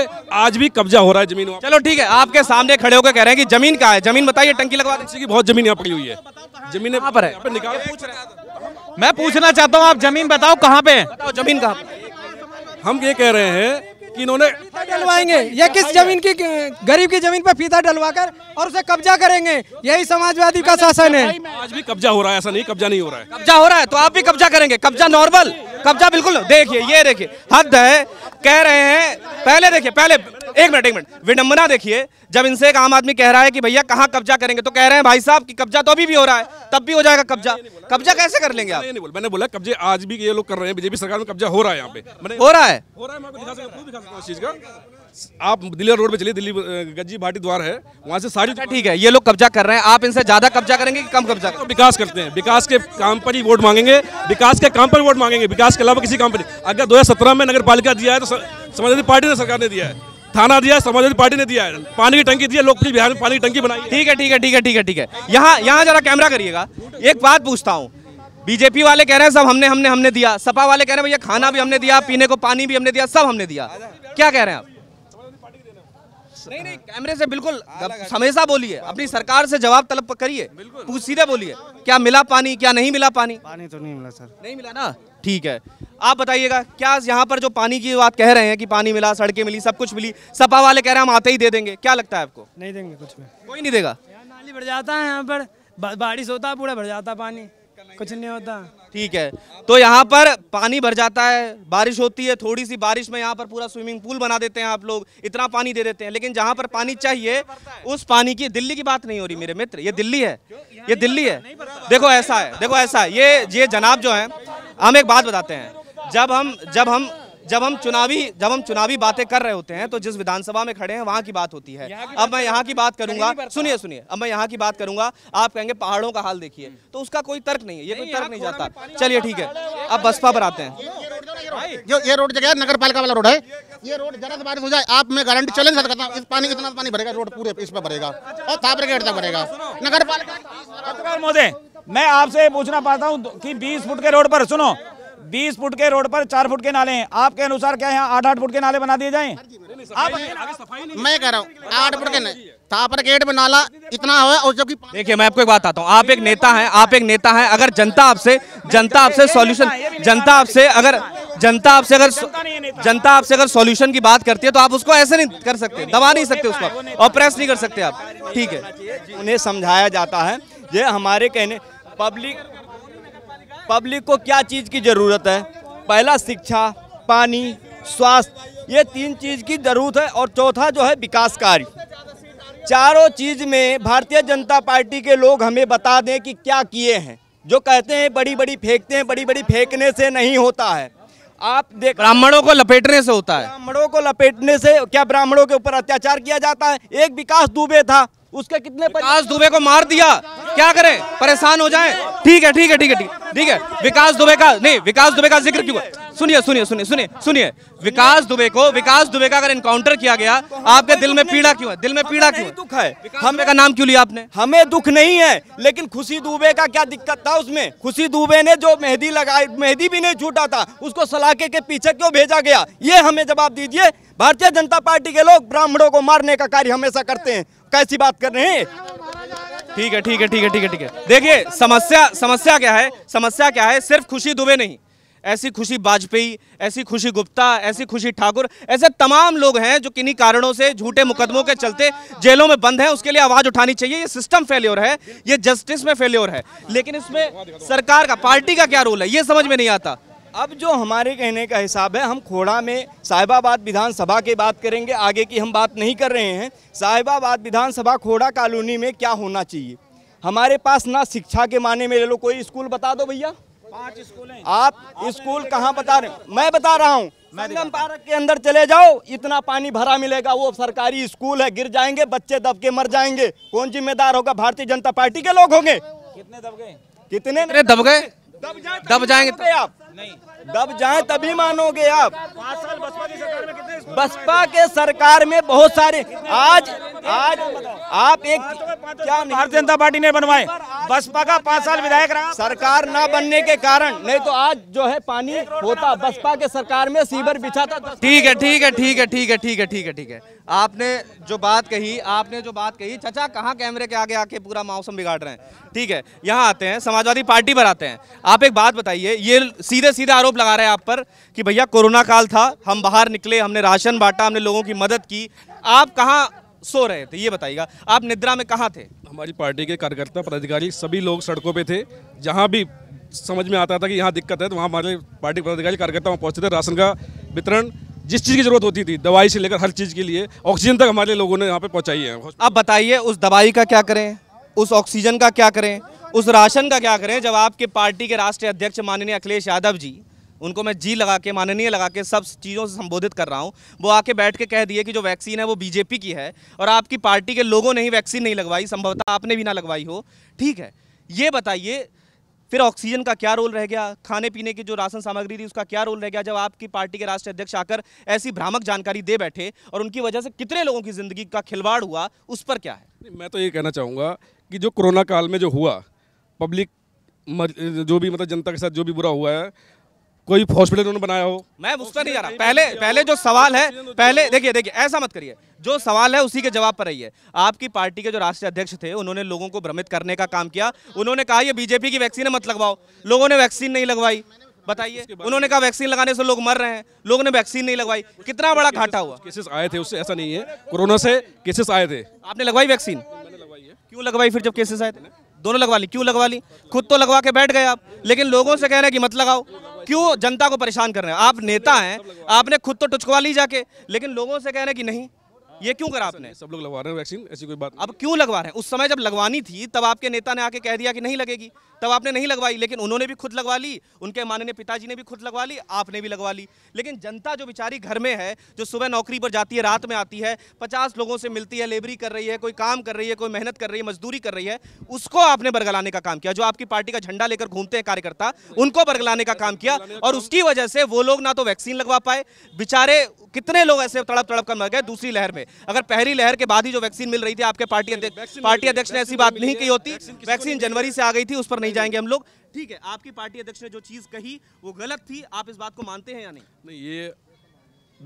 आज भी कब्जा हो रहा है जमीन चलो ठीक है आपके सामने खड़े होकर कह रहे हैं कि जमीन कहाँ है जमीन बताइए टंकी लगवा की बहुत जमीन यहाँ पड़ी हुई है जमीन यहाँ पर है निकाल मैं पूछना चाहता हूँ आप जमीन बताओ कहाँ पे जमीन कहाँ हम ये कह रहे हैं कि इन्होंने डलवाएंगे ये किस जमीन की गरीब की जमीन पर फीता डलवाकर और उसे कब्जा करेंगे यही समाजवादी का शासन है आज भी कब्जा हो रहा है ऐसा नहीं कब्जा नहीं हो रहा है कब्जा हो रहा है तो आप भी कब्जा करेंगे कब्जा नॉर्मल कब्जा बिल्कुल देखिए ये देखिए हद है कह रहे हैं पहले देखिए पहले एक मिनट एक मिनट विडम्बना देखिए जब इनसे एक आम आदमी कह रहा है कि भैया कहाँ कब्जा करेंगे तो कह रहे हैं भाई साहब कि कब्जा तो अभी भी हो रहा है तब भी हो जाएगा कब्जा कब्जा कैसे कर लेंगे आप नहीं बोला मैंने बोला कब्जे आज भी ये लोग कर रहे हैं बीजेपी सरकार में कब्जा हो रहा है यहाँ पे हो रहा है हो रहा है आप दिल्ली रोड पे चलिए दिल्ली गज्जी भाटी द्वार है वहाँ से सारी अच्छा, ठीक है ये लोग कब्जा कर रहे हैं आप इनसे ज्यादा कब्जा करेंगे कि कम कब्जा करेंगे विकास करते हैं विकास के काम पर ही वोट मांगेंगे विकास के काम पर वोट मांगेंगे विकास के अलावा किसी काम पर अगर दो में नगर दिया है तो समाजवादी पार्टी ने सरकार ने दिया है थाना दिया समाजवादी पार्टी ने दिया है पानी की टंकी दी है लोग बिहार में पानी की टंकी बनाई ठीक है ठीक है ठीक है ठीक है ठीक है यहाँ यहाँ जरा कैमरा करिएगा एक बात पूछता हूँ बीजेपी वाले कह रहे हैं सब हमने हमने हमने दिया सपा वाले कह रहे हैं भैया खाना भी हमने दिया पीने को पानी भी हमने दिया सब हमने दिया क्या कह रहे हैं आप नहीं नहीं कैमरे से बिल्कुल हमेशा बोलिए अपनी सरकार से जवाब तलब करिए पूछ सीधे बोलिए क्या मिला पानी क्या नहीं मिला पानी पानी तो नहीं मिला सर नहीं मिला ना ठीक है आप बताइएगा क्या यहाँ पर जो पानी की बात कह रहे हैं कि पानी मिला सड़कें मिली सब कुछ मिली सपा वाले कह रहे हैं हम आते ही दे देंगे क्या लगता है आपको नहीं देंगे कुछ में कोई नहीं देगा नाली भर जाता है यहाँ पर बारिश होता है पूरा भर जाता पानी कुछ नहीं होता ठीक है तो यहाँ पर पानी भर जाता है बारिश होती है थोड़ी सी बारिश में यहाँ पर पूरा स्विमिंग पूल बना देते हैं आप लोग इतना पानी दे देते हैं लेकिन जहाँ पर पानी चाहिए उस पानी की दिल्ली की बात नहीं हो रही मेरे मित्र ये दिल्ली है ये दिल्ली है देखो ऐसा है देखो ऐसा है ये ये जनाब जो है हम एक बात बताते हैं जब हम जब हम जब हम चुनावी जब हम चुनावी बातें कर रहे होते हैं तो जिस विधानसभा में खड़े हैं वहाँ की बात होती है अब मैं यहाँ की बात करूंगा सुनिए सुनिए अब मैं यहाँ की बात करूंगा आप कहेंगे पहाड़ों का हाल देखिए हम्म। तो उसका कोई तर्क नहीं है ये कोई तर्क नहीं जाता चलिए ठीक है अब बसपा पर आते हैं जो ये रोड जगह नगर पालिका वाला रोड है ये रोड जरा बारिश हो जाए आप मैं गारंटी चैलेंज करता हूँ इस पानी इतना पानी भरेगा रोड पूरे इस पर भरेगा और थापरे गेट तक भरेगा नगर पालिका महोदय मैं आपसे पूछना पाता हूँ कि 20 फुट के रोड पर सुनो बीस फुट के रोड पर चार फुट के नाले हैं आपके अनुसार क्या यहाँ आठ आठ फुट के नाले बना दिए जाए मैं कह रहा हूँ आठ फुट के थापर गेट में नाला इतना हो और कि देखिए मैं आपको एक बात आता हूँ आप एक नेता हैं आप एक नेता हैं अगर जनता आपसे जनता आपसे सॉल्यूशन जनता आपसे अगर जनता आपसे अगर जनता आपसे अगर सॉल्यूशन की बात करती है तो आप उसको ऐसे नहीं कर सकते दबा नहीं सकते उसको और प्रेस नहीं कर सकते आप ठीक है उन्हें समझाया जाता है ये हमारे कहने पब्लिक पब्लिक को क्या चीज़ की ज़रूरत है पहला शिक्षा पानी स्वास्थ्य ये तीन चीज़ की ज़रूरत है और चौथा जो है विकास कार्य चारों चीज़ में भारतीय जनता पार्टी के लोग हमें बता दें कि क्या किए हैं जो कहते हैं बड़ी बड़ी फेंकते हैं बड़ी बड़ी फेंकने से नहीं होता है आप देख ब्राह्मणों को लपेटने से होता है ब्राह्मणों को लपेटने से क्या ब्राह्मणों के ऊपर अत्याचार किया जाता है एक विकास दुबे था उसके कितने विकास दुबे को मार दिया क्या करें परेशान हो जाएं ठीक है ठीक है ठीक है ठीक है विकास दुबे का नहीं विकास दुबे का जिक्र क्यों सुनिए सुनिए सुनिए सुनिए सुनिए विकास दुबे को विकास दुबे का अगर इनकाउंटर किया गया आपके दिल में पीड़ा क्यों है दिल में पीड़ा क्यों दुख है हम का नाम क्यों लिया आपने हमें दुख नहीं है लेकिन खुशी दुबे का क्या दिक्कत था उसमें खुशी दुबे ने जो मेहंदी लगाई मेहंदी भी नहीं छूटा था उसको सलाके के पीछे क्यों भेजा गया ये हमें जवाब दीजिए भारतीय जनता पार्टी के लोग ब्राह्मणों को मारने का कार्य हमेशा करते हैं कैसी बात कर रहे हैं ठीक है ठीक है ठीक है ठीक है ठीक है देखिए समस्या समस्या क्या है समस्या क्या है सिर्फ खुशी दुबे नहीं ऐसी खुशी वाजपेयी ऐसी खुशी गुप्ता ऐसी खुशी ठाकुर ऐसे तमाम लोग हैं जो किन्हीं कारणों से झूठे मुकदमों के चलते जेलों में बंद हैं उसके लिए आवाज़ उठानी चाहिए ये सिस्टम फेल्योर है ये जस्टिस में फेल्योर है लेकिन इसमें सरकार का पार्टी का क्या रोल है ये समझ में नहीं आता अब जो हमारे कहने का हिसाब है हम खोड़ा में साहिबाबाद विधानसभा की बात करेंगे आगे की हम बात नहीं कर रहे हैं साहिबाबाद विधानसभा खोड़ा कॉलोनी में क्या होना चाहिए हमारे पास ना शिक्षा के माने में ले लो कोई स्कूल बता दो भैया पांच स्कूल आप स्कूल कहाँ बता रहे मैं बता रहा हूँ संगम पार्क के अंदर चले जाओ इतना पानी भरा मिलेगा वो सरकारी स्कूल है गिर जाएंगे बच्चे दब के मर जाएंगे कौन जिम्मेदार होगा भारतीय जनता पार्टी के लोग होंगे कितने दब गए कितने तो दब गए दब जाएंगे आप नहीं दब जाए तभी मानोगे आप पाँच साल बसपा की सरकार में बसपा के सरकार में बहुत सारे आज आज आप एक क्या भारतीय जनता पार्टी ने बनवाए बसपा का पांच साल विधायक रहा सरकार ना बनने के कारण नहीं तो आज जो है पानी होता बसपा के सरकार में सीवर बिछा था ठीक है ठीक है ठीक है ठीक है ठीक है ठीक है ठीक है आपने जो बात कही आपने जो बात कही चाचा कहाँ कैमरे के आगे आके पूरा मौसम बिगाड़ रहे हैं ठीक है यहाँ आते हैं समाजवादी पार्टी पर आते हैं आप एक बात बताइए ये सीधे सीधे आरोप लगा रहे हैं आप पर कि भैया कोरोना काल था हम बाहर निकले हमने राज राशन बांटा हमने लोगों की मदद की आप कहाँ सो रहे थे ये बताइएगा आप निद्रा में कहाँ थे हमारी पार्टी के कार्यकर्ता पदाधिकारी सभी लोग सड़कों पर थे जहाँ भी समझ में आता था कि यहाँ दिक्कत है तो वहाँ हमारे पार्टी पदाधिकारी कार्यकर्ता वहाँ पहुँचते थे राशन का वितरण जिस चीज़ की ज़रूरत होती थी दवाई से लेकर हर चीज़ के लिए ऑक्सीजन तक हमारे लोगों ने यहाँ पे पहुँचाई है आप बताइए उस दवाई का क्या करें उस ऑक्सीजन का क्या करें उस राशन का क्या करें जब आपके पार्टी के राष्ट्रीय अध्यक्ष माननीय अखिलेश यादव जी उनको मैं जी लगा के माननीय लगा के सब चीज़ों से संबोधित कर रहा हूँ वो आके बैठ के कह दिए कि जो वैक्सीन है वो बीजेपी की है और आपकी पार्टी के लोगों ने ही वैक्सीन नहीं लगवाई संभवतः आपने भी ना लगवाई हो ठीक है ये बताइए फिर ऑक्सीजन का क्या रोल रह गया खाने पीने की जो राशन सामग्री थी उसका क्या रोल रह गया जब आपकी पार्टी के राष्ट्रीय अध्यक्ष आकर ऐसी भ्रामक जानकारी दे बैठे और उनकी वजह से कितने लोगों की ज़िंदगी का खिलवाड़ हुआ उस पर क्या है मैं तो ये कहना चाहूँगा कि जो कोरोना काल में जो हुआ पब्लिक जो भी मतलब जनता के साथ जो भी बुरा हुआ है कोई हॉस्पिटल उन्होंने बनाया हो मैं उस पर नहीं जा रहा पहले पहले जो सवाल है पहले देखिए देखिए ऐसा मत करिए जो सवाल है उसी के जवाब पर रही है आपकी पार्टी के जो राष्ट्रीय अध्यक्ष थे उन्होंने लोगों को भ्रमित करने का काम किया उन्होंने कहा ये बीजेपी की वैक्सीन मत लगवाओ लोगों ने वैक्सीन नहीं लगवाई बताइए उन्होंने कहा वैक्सीन लगाने से लोग मर रहे हैं लोगों ने वैक्सीन नहीं लगवाई कितना बड़ा घाटा हुआ केसेस आए थे उससे ऐसा नहीं है कोरोना से केसेस आए थे आपने लगवाई वैक्सीन क्यों लगवाई फिर जब केसेस आए थे दोनों लगवा ली क्यों लगवा ली खुद तो लगवा के बैठ गए आप लेकिन लोगों से कह रहे हैं कि मत लगाओ क्यों जनता को परेशान कर रहे हैं आप नेता हैं आपने खुद तो टुचकवा ली जाके लेकिन लोगों से कह रहे हैं कि नहीं ये क्यों करा आपने सब लोग लगवा रहे हैं वैक्सीन ऐसी कोई बात अब क्यों लगवा रहे हैं उस समय जब लगवानी थी तब आपके नेता ने आके कह दिया कि नहीं लगेगी तब आपने नहीं लगवाई लेकिन उन्होंने भी खुद लगवा ली उनके माननीय पिताजी ने भी खुद लगवा ली आपने भी लगवा ली लेकिन जनता जो बेचारी घर में है जो सुबह नौकरी पर जाती है रात में आती है पचास लोगों से मिलती है लेबरी कर रही है कोई काम कर रही है कोई मेहनत कर रही है मजदूरी कर रही है उसको आपने बरगलाने का काम किया जो आपकी पार्टी का झंडा लेकर घूमते हैं कार्यकर्ता उनको बरगलाने का काम किया और उसकी वजह से वो लोग ना तो वैक्सीन लगवा पाए बेचारे कितने लोग ऐसे तड़प तड़प कर मर गए दूसरी लहर में अगर पहली लहर के बाद ही जो वैक्सीन मिल रही थी आपके पार्टी अध्यक्ष पार्टी अध्यक्ष ने ऐसी बात नहीं की होती वैक्सीन जनवरी से आ गई थी उस पर नहीं जाएंगे हम लोग ठीक है आपकी पार्टी अध्यक्ष ने जो चीज़ कही वो गलत थी आप इस बात को मानते हैं या नहीं नहीं ये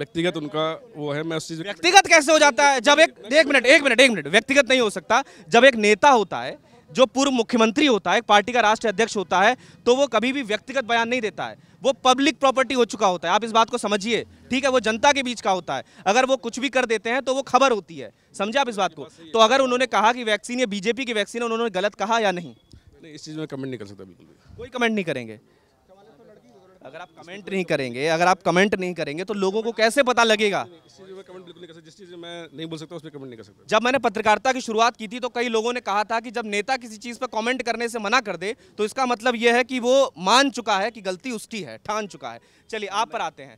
व्यक्तिगत उनका वो है मैं उस चीज व्यक्तिगत कैसे हो जाता है जब एक एक मिनट एक मिनट एक मिनट व्यक्तिगत नहीं हो सकता जब एक नेता होता है जो पूर्व मुख्यमंत्री होता है पार्टी का राष्ट्रीय अध्यक्ष होता है तो वो कभी भी व्यक्तिगत बयान नहीं देता है वो पब्लिक प्रॉपर्टी हो चुका होता है आप इस बात को समझिए ठीक है वो जनता के बीच का होता है अगर वो कुछ भी कर देते हैं तो वो खबर होती है समझे आप इस बात को तो अगर उन्होंने कहा कि वैक्सीन या बीजेपी की वैक्सीन उन्होंने गलत कहा या नहीं इस चीज़ में कमेंट नहीं कर सकता बिल्कुल कोई कमेंट नहीं करेंगे अगर आप कमेंट नहीं करेंगे अगर आप कमेंट नहीं करेंगे तो लोगों को कैसे पता लगेगा जब मैंने पत्रकारिता की शुरुआत की थी तो कई लोगों ने कहा था कि जब नेता किसी चीज़ पर कमेंट करने से मना कर दे तो इसका मतलब यह है कि वो मान चुका है कि गलती उसकी है ठान चुका है चलिए आप पर आते हैं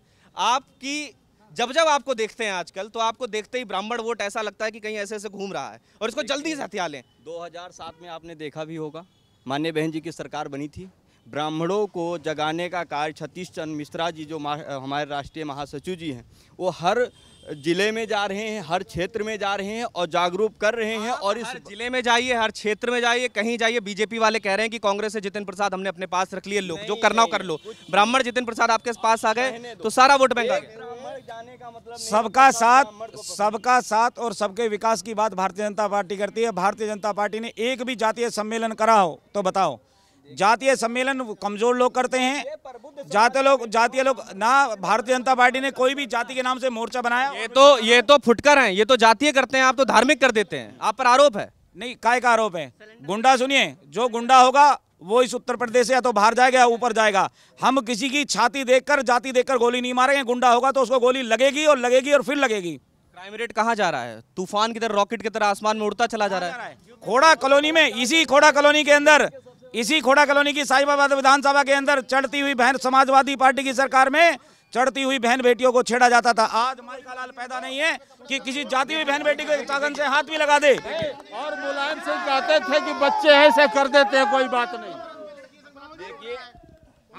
आपकी जब जब आपको देखते हैं आजकल तो आपको देखते ही ब्राह्मण वोट ऐसा लगता है कि कहीं ऐसे ऐसे घूम रहा है और इसको जल्दी से हथियार लें दो में आपने देखा भी होगा मान्य बहन जी की सरकार बनी थी ब्राह्मणों को जगाने का कार्य छत्तीस चंद मिश्रा जी जो हमारे राष्ट्रीय महासचिव जी हैं वो हर जिले में जा रहे हैं हर क्षेत्र में जा रहे हैं और जागरूक कर रहे हैं हाँ, और तो इस जिले में जाइए हर क्षेत्र में जाइए कहीं जाइए बीजेपी वाले कह रहे हैं कि कांग्रेस से जितिन प्रसाद हमने अपने पास रख लिए लोग जो करना हो कर लो ब्राह्मण जितिन प्रसाद आपके पास आ गए तो सारा वोट बैंक जाने का मतलब सबका साथ सबका साथ और सबके विकास की बात भारतीय जनता पार्टी करती है भारतीय जनता पार्टी ने एक भी जातीय सम्मेलन करा हो तो बताओ जातीय सम्मेलन कमजोर लोग करते हैं जाते लोग जातीय लोग ना भारतीय जनता पार्टी ने कोई भी जाति के नाम से मोर्चा बनाया ये तो ये तो फुटकर हैं ये तो जातीय करते हैं आप तो धार्मिक कर देते हैं आप पर आरोप है नहीं काय का आरोप है गुंडा सुनिए जो गुंडा होगा वो इस उत्तर प्रदेश से या तो बाहर जाएगा या ऊपर जाएगा हम किसी की छाती देखकर जाति देखकर गोली नहीं मारेंगे गुंडा होगा तो उसको गोली लगेगी और लगेगी और फिर लगेगी क्राइम रेट कहाँ जा रहा है तूफान की तरह रॉकेट की तरह आसमान में उड़ता चला जा रहा है खोड़ा कॉलोनी में इसी खोड़ा कॉलोनी के अंदर इसी खोड़ा कॉलोनी की साहिबाबाद विधानसभा के अंदर चढ़ती हुई बहन समाजवादी पार्टी की सरकार में चढ़ती हुई बहन बेटियों को छेड़ा जाता था आज माइका लाल पैदा नहीं है कि किसी जाती हुई बहन बेटी को चागन से हाथ भी लगा दे और मुलायम सिंह कहते थे कि बच्चे ऐसे कर देते हैं कोई बात नहीं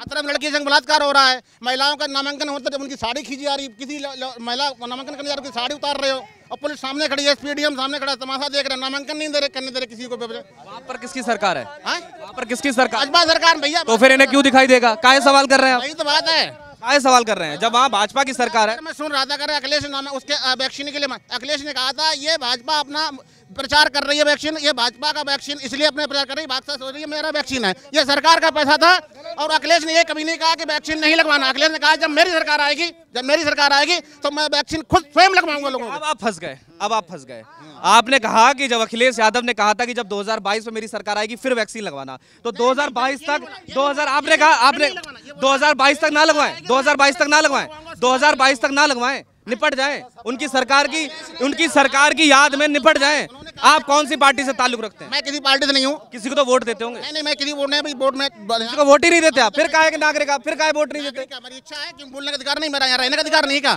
आतरम लड़की संग बलात्कार हो रहा है महिलाओं का नामांकन होता है उनकी साड़ी खींची जा रही किसी महिला नामांकन करने जा रही साड़ी उतार रहे हो और पुलिस सामने खड़ी है पीडीएम सामने खड़ा तमाशा देख रहे नामांकन नहीं दे रहे करने दे रहे किसी को पर किसकी सरकार है हाँ? पर किसकी सरकार भाजपा सरकार भैया तो फिर इन्हें क्यों दिखाई देगा का सवाल कर रहे हैं यही तो बात है आए सवाल कर रहे हैं जब वहाँ भाजपा की सरकार है मैं सुन रहा था कर अखिलेश नाम है उसके वैक्सीन के लिए अखिलेश ने कहा था ये भाजपा अपना प्रचार कर रही है वैक्सीन ये भाजपा का वैक्सीन इसलिए अपने प्रचार कर रही है भाजपा सोच रही है मेरा वैक्सीन है ये सरकार का पैसा था और अखिलेश ने ये कभी नहीं कहा कि वैक्सीन नहीं लगवाना अखिलेश ने कहा जब मेरी सरकार आएगी जब मेरी सरकार आएगी तो मैं वैक्सीन खुद स्वयं लगवाऊंगा लोगों अब आप फंस गए अब आप फंस गए आपने कहा कि जब अखिलेश यादव ने कहा था कि जब 2022 में मेरी सरकार आएगी फिर वैक्सीन लगवाना तो 2022 तक 2000 आपने कहा आपने 2022 तक ना लगवाएं 2022 तक ना लगवाएं 2022 तक ना लगवाएं निपट जाए उनकी सरकार की उनकी सरकार की याद में निपट जाए आप कौन सी पार्टी से ताल्लुक रखते हैं मैं किसी पार्टी से नहीं हूँ किसी को तो वोट देते होंगे नहीं नहीं मैं किसी वोट ही नहीं देते आप फिर कहा नागरिक आप फिर कहा वोट नहीं देते इच्छा है बोलने का अधिकार नहीं मेरा यहाँ रहने का अधिकार नहीं का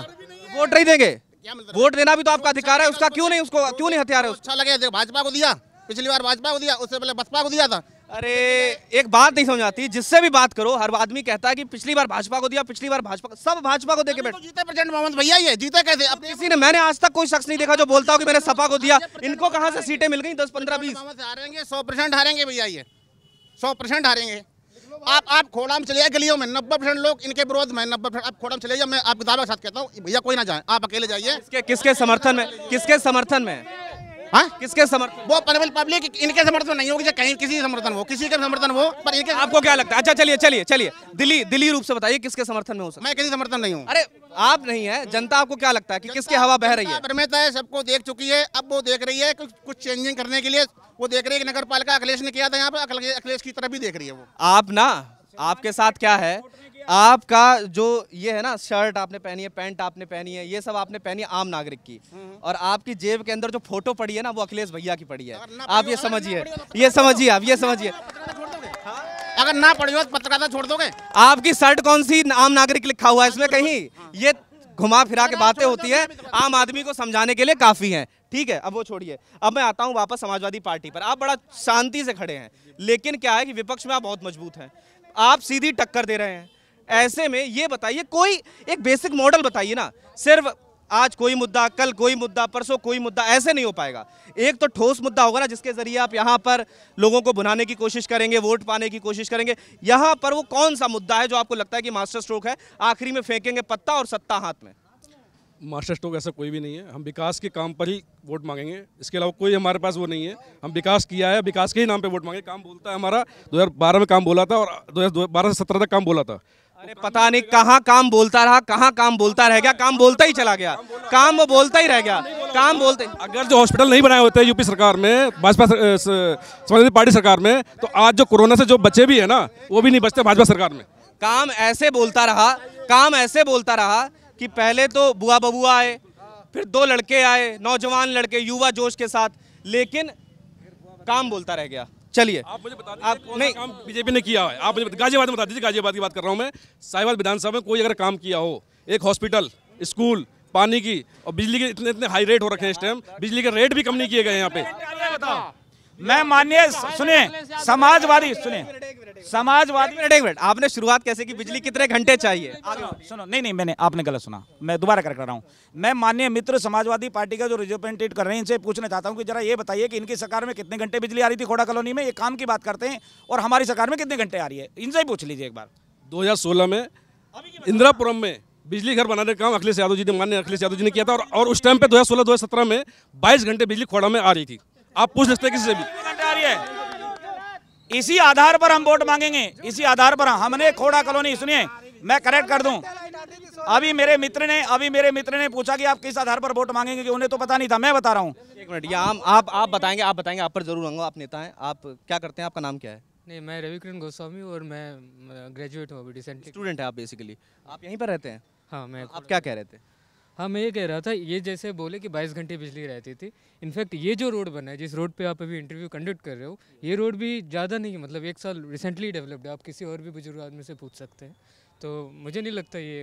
वोट नहीं देंगे मतलब? वोट देना भी तो आपका अधिकार है उसका क्यों नहीं उसको क्यों नहीं हथियार है अच्छा लगे भाजपा को दिया पिछली बार भाजपा को दिया उससे पहले बसपा को दिया था अरे एक बात नहीं समझ आती जिससे भी बात करो हर आदमी कहता है कि पिछली बार भाजपा को दिया पिछली बार भाजपा सब भाजपा को देके बैठे तो जीते प्रेसिडेंट मोहम्मद भैया ये जीते कैसे अब किसी ने मैंने आज तक कोई शख्स नहीं देखा जो बोलता हो कि मैंने सपा को दिया इनको कहाँ से सीटें मिल गई दस पंद्रह बीस हारेंगे सौ परसेंट हारेंगे भैया ये सौ परसेंट हारेंगे आप आप खोड़ा में चले जाए गलियों में नब्बे परसेंट लोग इनके विरोध में नब्बे परसेंट आप खोड़ा में चले जाए मैं आप किताबों के साथ कहता हूँ भैया कोई ना जाए आप अकेले जाइए किसके समर्थन में किसके समर्थन में हाँ किसके समर्थन वो पनवेल पब्लिक इनके समर्थन नहीं होगी कहीं किसी समर्थन हो किसी के समर्थन हो पर इनके आपको क्या लगता है अच्छा चलिए चलिए चलिए दिल्ली दिल्ली रूप से बताइए किसके समर्थन में हो सकता मैं किसी समर्थन नहीं हूँ अरे आप नहीं है जनता आपको क्या लगता है कि किसके हवा बह रही है भ्रमित है सबको देख चुकी है अब वो देख रही है कुछ कुछ चेंजिंग करने के लिए वो देख रही है कि नगर पालिका अखिलेश ने किया था यहाँ पर अखिलेश की तरफ भी देख रही है वो आप ना आपके साथ क्या है आपका जो ये है ना शर्ट आपने पहनी है पैंट आपने पहनी है ये सब आपने पहनी है आम नागरिक की हम्म, हम्म। और आपकी जेब के अंदर जो फोटो पड़ी है ना वो अखिलेश भैया की पड़ी है आप ये समझिए ये समझिए आप ये समझिए अगर ना पड़ी हो तो पत्रकार हाँ। तो छोड़ दोगे आपकी शर्ट कौन सी आम नागरिक लिखा हुआ है इसमें कहीं हाँ। ये घुमा फिरा के बातें होती है तो आम आदमी को समझाने के लिए काफ़ी है ठीक है अब वो छोड़िए अब मैं आता हूँ वापस समाजवादी पार्टी पर आप बड़ा शांति से खड़े हैं लेकिन क्या है कि विपक्ष में आप बहुत मजबूत हैं आप सीधी टक्कर दे रहे हैं ऐसे में ये बताइए कोई एक बेसिक मॉडल बताइए ना सिर्फ आज कोई मुद्दा कल कोई मुद्दा परसों कोई मुद्दा ऐसे नहीं हो पाएगा एक तो ठोस मुद्दा होगा ना जिसके ज़रिए आप यहाँ पर लोगों को बुनाने की कोशिश करेंगे वोट पाने की कोशिश करेंगे यहाँ पर वो कौन सा मुद्दा है जो आपको लगता है कि मास्टर स्ट्रोक है आखिरी में फेंकेंगे पत्ता और सत्ता हाथ में मास्टर स्ट्रोक ऐसा कोई भी नहीं है हम विकास के काम पर ही वोट मांगेंगे इसके अलावा कोई हमारे पास वो नहीं है हम विकास किया है विकास के ही नाम पर वोट मांगे काम बोलता है हमारा दो में काम बोला था और दो से सत्रह तक काम बोला था अरे पता नहीं कहाँ काम बोलता रहा कहाँ काम बोलता रह गया काम बोलता ही चला गया काम वो बोलता ही रह गया काम बोलते अगर जो हॉस्पिटल नहीं बनाए होते यूपी सरकार में भाजपा समाजवादी पार्टी सरकार में तो आज जो कोरोना से जो बचे भी है ना वो भी नहीं बचते भाजपा सरकार में काम ऐसे बोलता रहा काम ऐसे बोलता रहा कि पहले तो बुआ बबुआ आए फिर दो लड़के आए नौजवान लड़के युवा जोश के साथ लेकिन काम बोलता रह गया चलिए आप मुझे बता आप नहीं काम बीजेपी ने किया है आप मुझे गाजियाबाद में बता दीजिए गाजियाबाद की बात कर रहा हूँ मैं साहिबाद विधानसभा में कोई अगर काम किया हो एक हॉस्पिटल स्कूल पानी की और बिजली के इतने इतने हाई रेट हो रखे हैं इस टाइम बिजली के रेट भी कम नहीं किए गए यहाँ पे मैं मानिए सुने समाजवादी सुने समाजवादी एक मिनट आपने शुरुआत कैसे की बिजली कितने घंटे चाहिए सुनो नहीं नहीं मैंने आपने गलत सुना मैं दोबारा कर रहा हूँ मैं माननीय मित्र समाजवादी पार्टी का जो रिप्रेजेंटेट कर रहे हैं इनसे पूछना चाहता हूँ कि जरा ये बताइए कि इनकी सरकार में कितने घंटे बिजली आ रही थी खोड़ा कॉलोनी में ये काम की बात करते हैं और हमारी सरकार में कितने घंटे आ रही है इनसे ही पूछ लीजिए एक बार सोलह में इंदिरापुरम में बिजली घर बनाने का काम अखिलेश यादव जी ने मान्य अखिलेश यादव जी ने किया था और, उस टाइम पे हजार सत्रह में बाईस घंटे बिजली खोड़ा में आ रही थी आप पूछ सकते हैं किसी से भी इसी आधार पर हम वोट मांगेंगे इसी आधार पर हमने खोड़ा कॉलोनी सुनिए मैं करेक्ट कर दूं अभी मेरे मित्र ने अभी मेरे मित्र ने पूछा कि आप किस आधार पर वोट मांगेंगे कि उन्हें तो पता नहीं था मैं बता रहा हूँ एक मिनट या आप आप आप बताएंगे आप बताएंगे आप पर जरूर आऊंगा आप नेता हैं आप क्या करते हैं आपका नाम क्या है नहीं मैं रविकिरण गोस्वामी और मैं ग्रेजुएट हूँ अभी रिसेंटली स्टूडेंट है आप बेसिकली आप यहीं पर रहते हैं हाँ मैं आप क्या कह रहे थे हाँ मैं ये कह रहा था ये जैसे बोले कि 22 घंटे बिजली रहती थी इनफैक्ट ये जो रोड बना है जिस रोड पे आप अभी इंटरव्यू कंडक्ट कर रहे हो ये रोड भी ज़्यादा नहीं है मतलब एक साल रिसेंटली डेवलप्ड है आप किसी और भी बुजुर्ग आदमी से पूछ सकते हैं तो मुझे नहीं लगता ये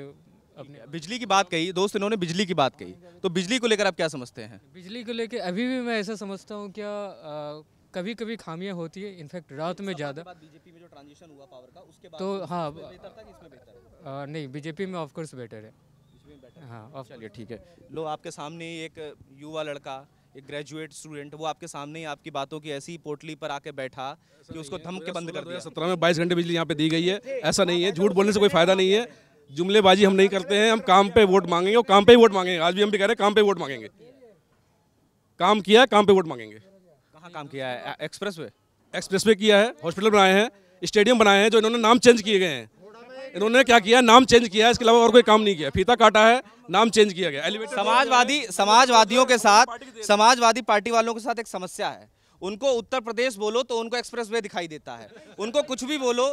अपने बिजली की बात कही दोस्त इन्होंने बिजली की बात कही तो बिजली को लेकर आप क्या समझते हैं बिजली को लेकर अभी भी मैं ऐसा समझता हूँ क्या कभी कभी खामियां होती है इनफैक्ट रात में ज़्यादा बीजेपी में जो ट्रांजिशन हुआ पावर का उसके बाद तो हाँ बेहतर था कि इसमें बेहतर नहीं बीजेपी में ऑफकोर्स बेटर है हाँ चलिए ठीक है लो आपके सामने एक युवा लड़का एक ग्रेजुएट स्टूडेंट वो आपके सामने ही आपकी बातों की ऐसी पोटली पर आके बैठा कि उसको थम के बंद कर दिया सत्रह में बाईस घंटे बिजली यहाँ पे दी गई है ऐसा नहीं है झूठ बोलने से कोई फायदा नहीं है जुमलेबाजी हम नहीं करते हैं हम काम पे वोट मांगेंगे और काम पे ही वोट मांगेंगे आज भी हम भी कह रहे हैं काम पे वोट मांगेंगे काम किया है काम पे वोट मांगेंगे कहाँ काम किया है एक्सप्रेस वे एक्सप्रेस वे किया है हॉस्पिटल बनाए हैं स्टेडियम बनाए हैं जो इन्होंने नाम चेंज किए गए हैं इन्होंने क्या किया नाम चेंज किया इसके अलावा और कोई काम नहीं किया फीता काटा है नाम चेंज किया गया एलिवेटर समाजवादी समाजवादियों के साथ समाजवादी पार्टी वालों के साथ एक समस्या है उनको उत्तर प्रदेश बोलो तो उनको वे दिखाई देता है उनको कुछ भी बोलो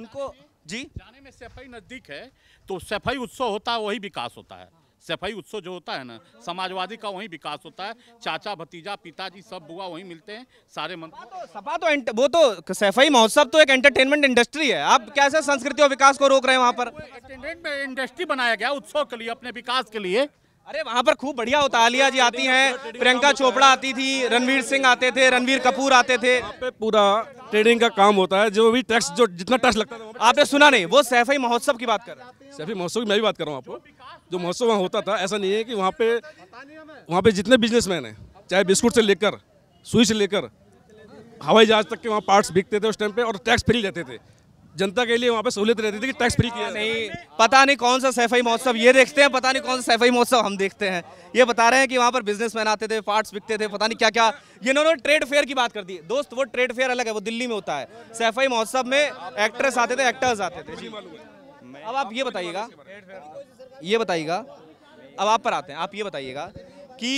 उनको जी जाने में सफाई नजदीक है तो सफाई उत्सव होता है वही विकास होता है सफाई उत्सव जो होता है ना समाजवादी का वही विकास होता है चाचा भतीजा पिताजी सब बुआ वही मिलते हैं सारे मन तो सपा तो वो तो सफाई महोत्सव तो एक एंटरटेनमेंट इंडस्ट्री है आप कैसे संस्कृति और विकास को रोक रहे हैं वहाँ पर इंडस्ट्री बनाया गया उत्सव के लिए अपने विकास के लिए अरे वहाँ पर खूब बढ़िया आलिया जी आती हैं प्रियंका चोपड़ा आती थी रणवीर सिंह आते थे रणवीर कपूर आते थे पे पूरा ट्रेडिंग का काम होता है जो भी टैक्स जो जितना टैक्स लगता है आपने सुना नहीं वो सैफई महोत्सव की बात कर रहे हैं सैफी महोत्सव की मैं भी बात कर रहा हूँ आपको जो महोत्सव वहाँ होता था ऐसा नहीं है कि वहाँ पे वहाँ पे जितने बिजनेसमैन हैं चाहे बिस्कुट से लेकर सुई से लेकर हवाई जहाज तक के वहाँ पार्ट्स बिकते थे उस टाइम पे और टैक्स फ्री लेते थे जनता के लिए वहाँ पे सहूलियत रहती थी कि टैक्स फ्री किया नहीं पता नहीं कौन सा सैफाई महोत्सव ये देखते हैं पता नहीं कौन सा सैफाई महोत्सव हम देखते हैं ये बता रहे हैं कि वहाँ पर बिजनेसमैन आते थे पार्ट्स बिकते थे पता नहीं क्या क्या ये इन्होंने ट्रेड फेयर की बात कर दी दोस्त वो ट्रेड फेयर अलग है वो दिल्ली में होता है सैफाई महोत्सव में एक्ट्रेस आते थे एक्टर्स आते थे अब आप ये बताइएगा ये बताइएगा अब आप पर आते हैं आप ये बताइएगा कि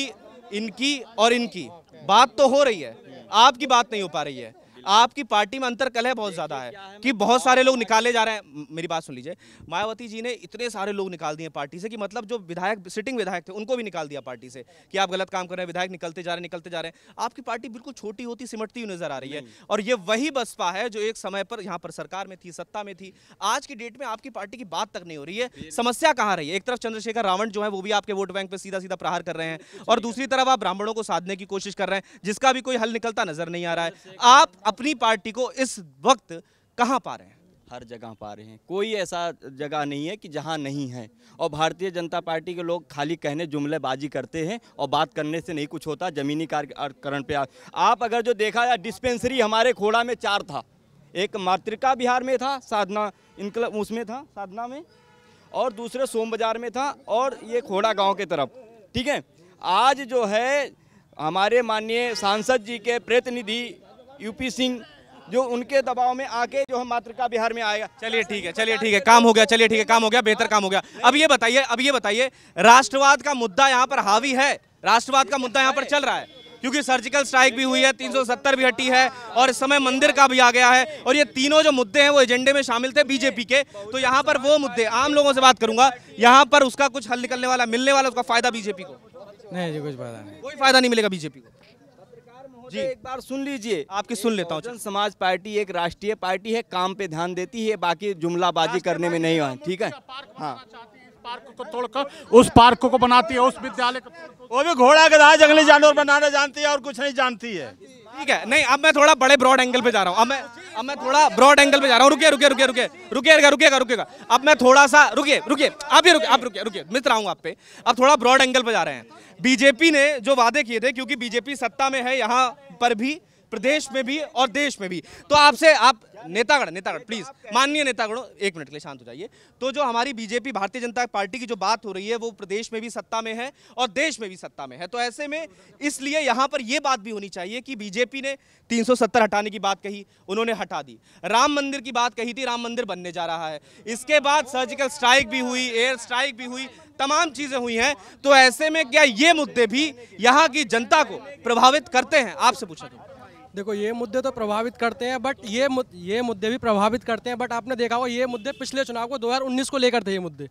इनकी और इनकी बात तो हो रही है आपकी बात नहीं हो पा रही है आपकी पार्टी में अंतर कल है बहुत ज़्यादा है कि बहुत सारे लोग निकाले जा रहे हैं मेरी बात सुन लीजिए मायावती जी ने इतने सारे लोग निकाल दिए पार्टी से कि मतलब जो विधायक सिटिंग विधायक थे उनको भी निकाल दिया पार्टी से कि आप गलत काम कर रहे हैं विधायक निकलते जा रहे निकलते जा रहे हैं आपकी पार्टी बिल्कुल छोटी होती सिमटती हुई नजर आ रही है और ये वही बसपा है जो एक समय पर यहाँ पर सरकार में थी सत्ता में थी आज की डेट में आपकी पार्टी की बात तक नहीं हो रही है समस्या कहाँ रही है एक तरफ चंद्रशेखर रावण जो है वो भी आपके वोट बैंक पर सीधा सीधा प्रहार कर रहे हैं और दूसरी तरफ आप ब्राह्मणों को साधने की कोशिश कर रहे हैं जिसका भी कोई हल निकलता नजर नहीं आ रहा है आप अपनी पार्टी को इस वक्त कहाँ पा रहे हैं हर जगह पा रहे हैं कोई ऐसा जगह नहीं है कि जहाँ नहीं है और भारतीय जनता पार्टी के लोग खाली कहने जुमलेबाजी करते हैं और बात करने से नहीं कुछ होता ज़मीनी कार्यकरण पे आप अगर जो देखा जाए डिस्पेंसरी हमारे खोड़ा में चार था एक मातृका बिहार में था साधना इनकल उसमें था साधना में और दूसरे सोम बाजार में था और ये खोड़ा गाँव के तरफ ठीक है आज जो है हमारे माननीय सांसद जी के प्रतिनिधि यूपी सिंह जो उनके दबाव में आके जो हम मातृका बिहार में आएगा चलिए ठीक है चलिए ठीक है काम हो गया चलिए ठीक है काम हो गया बेहतर काम हो गया अब ये बताइए अब ये बताइए राष्ट्रवाद का मुद्दा यहाँ पर हावी है राष्ट्रवाद का मुद्दा यहाँ पर चल रहा है क्योंकि सर्जिकल स्ट्राइक भी हुई है 370 भी हटी है और इस समय मंदिर का भी आ गया है और ये तीनों जो मुद्दे हैं वो एजेंडे में शामिल थे बीजेपी के तो यहाँ पर वो मुद्दे आम लोगों से बात करूंगा यहाँ पर उसका कुछ हल निकलने वाला मिलने वाला उसका फायदा बीजेपी को नहीं जी कुछ फायदा नहीं कोई फायदा नहीं मिलेगा बीजेपी को जी एक बार सुन लीजिए आपकी सुन लेता हूँ समाज पार्टी एक राष्ट्रीय पार्टी है काम पे ध्यान देती है बाकी जुमलाबाजी करने में नहीं आए ठीक है हाँ पार्क को तोड़कर उस पार्क को बनाती है उस विद्यालय को वो भी घोड़ा गधा जंगली जानवर बनाना जानती है और कुछ नहीं जानती है ठीक है नहीं अब मैं थोड़ा बड़े ब्रॉड एंगल पे जा रहा हूँ अब मैं अब मैं थोड़ा ब्रॉड एंगल पे जा रहा हूँ रुकिए रुके रुके रुके रुकिएगा रुकिएगा रुकिएगा अब मैं थोड़ा सा रुके रुके आप ही रुके आप रुकिए रुकिए मित्र आऊँ आप पे अब थोड़ा ब्रॉड एंगल पे जा रहे हैं बीजेपी ने जो वादे किए थे क्योंकि बीजेपी सत्ता में है यहाँ पर भी प्रदेश में भी और देश में भी तो आपसे आप नेतागढ़ नेतागढ़ प्लीज माननीय नेतागढ़ एक मिनट के लिए शांत हो जाइए तो जो हमारी बीजेपी भारतीय जनता पार्टी की जो बात हो रही है वो प्रदेश में भी सत्ता में है और देश में भी सत्ता में है तो ऐसे में इसलिए यहाँ पर ये बात भी होनी चाहिए कि बीजेपी ने 370 हटाने की बात कही उन्होंने हटा दी राम मंदिर की बात कही थी राम मंदिर बनने जा रहा है इसके बाद सर्जिकल स्ट्राइक भी हुई एयर स्ट्राइक भी हुई तमाम चीज़ें हुई हैं तो ऐसे में क्या ये मुद्दे भी यहाँ की जनता को प्रभावित करते हैं आपसे पूछा देखो ये मुद्दे तो प्रभावित करते हैं बट ये मुद, ये मुद्दे भी प्रभावित करते हैं बट आपने देखा होगा ये मुद्दे पिछले चुनाव को 2019 को लेकर थे ये मुद्दे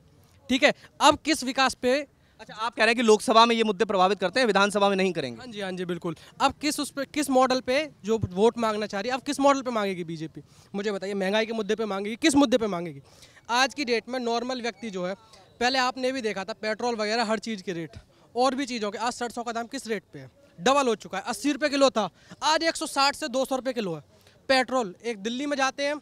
ठीक है अब किस विकास पे अच्छा आप कह रहे हैं कि लोकसभा में ये मुद्दे प्रभावित करते हैं विधानसभा में नहीं करेंगे हाँ जी हाँ जी बिल्कुल अब किस उस पर किस मॉडल पे जो वोट मांगना चाह रही है अब किस मॉडल पे मांगेगी बीजेपी मुझे बताइए महंगाई के मुद्दे पे मांगेगी किस मुद्दे पे मांगेगी आज की डेट में नॉर्मल व्यक्ति जो है पहले आपने भी देखा था पेट्रोल वगैरह हर चीज़ के रेट और भी चीज़ों के आज सरसों का दाम किस रेट पर है डबल हो चुका है अस्सी रुपये किलो था आज एक से दो रुपए किलो है पेट्रोल एक दिल्ली में जाते हैं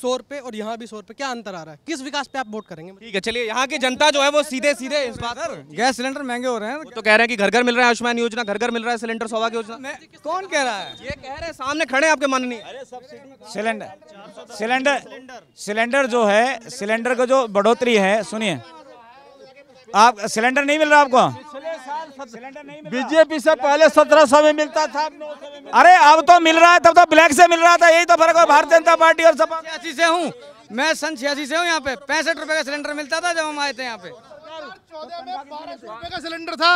सौ रुपये और यहाँ भी सौ रुपये क्या अंतर आ रहा है किस विकास पे आप वोट करेंगे ठीक है चलिए यहाँ की जनता जो है वो सीधे सीधे इस बात गैस सिलेंडर महंगे हो रहे हैं तो कह रहे हैं कि घर घर मिल रहा है आयुष्मान योजना घर घर मिल रहा है सिलेंडर सौभाग्य योजना कौन कह रहा है ये कह रहे हैं सामने खड़े आपके माननीय सिलेंडर सिलेंडर सिलेंडर जो है सिलेंडर का जो बढ़ोतरी है सुनिए आप सिलेंडर नहीं मिल रहा आपको बीजेपी से पहले सत्रह सौ में मिलता था अरे अब तो मिल रहा है तब तो ब्लैक से मिल रहा था यही तो फर्क है भारतीय जनता पार्टी और सपा से हूँ मैं सन छियासी से हूँ यहाँ पे पैंसठ रुपए का सिलेंडर मिलता था जब हम आए थे यहाँ पे चौदह में बारह का सिलेंडर था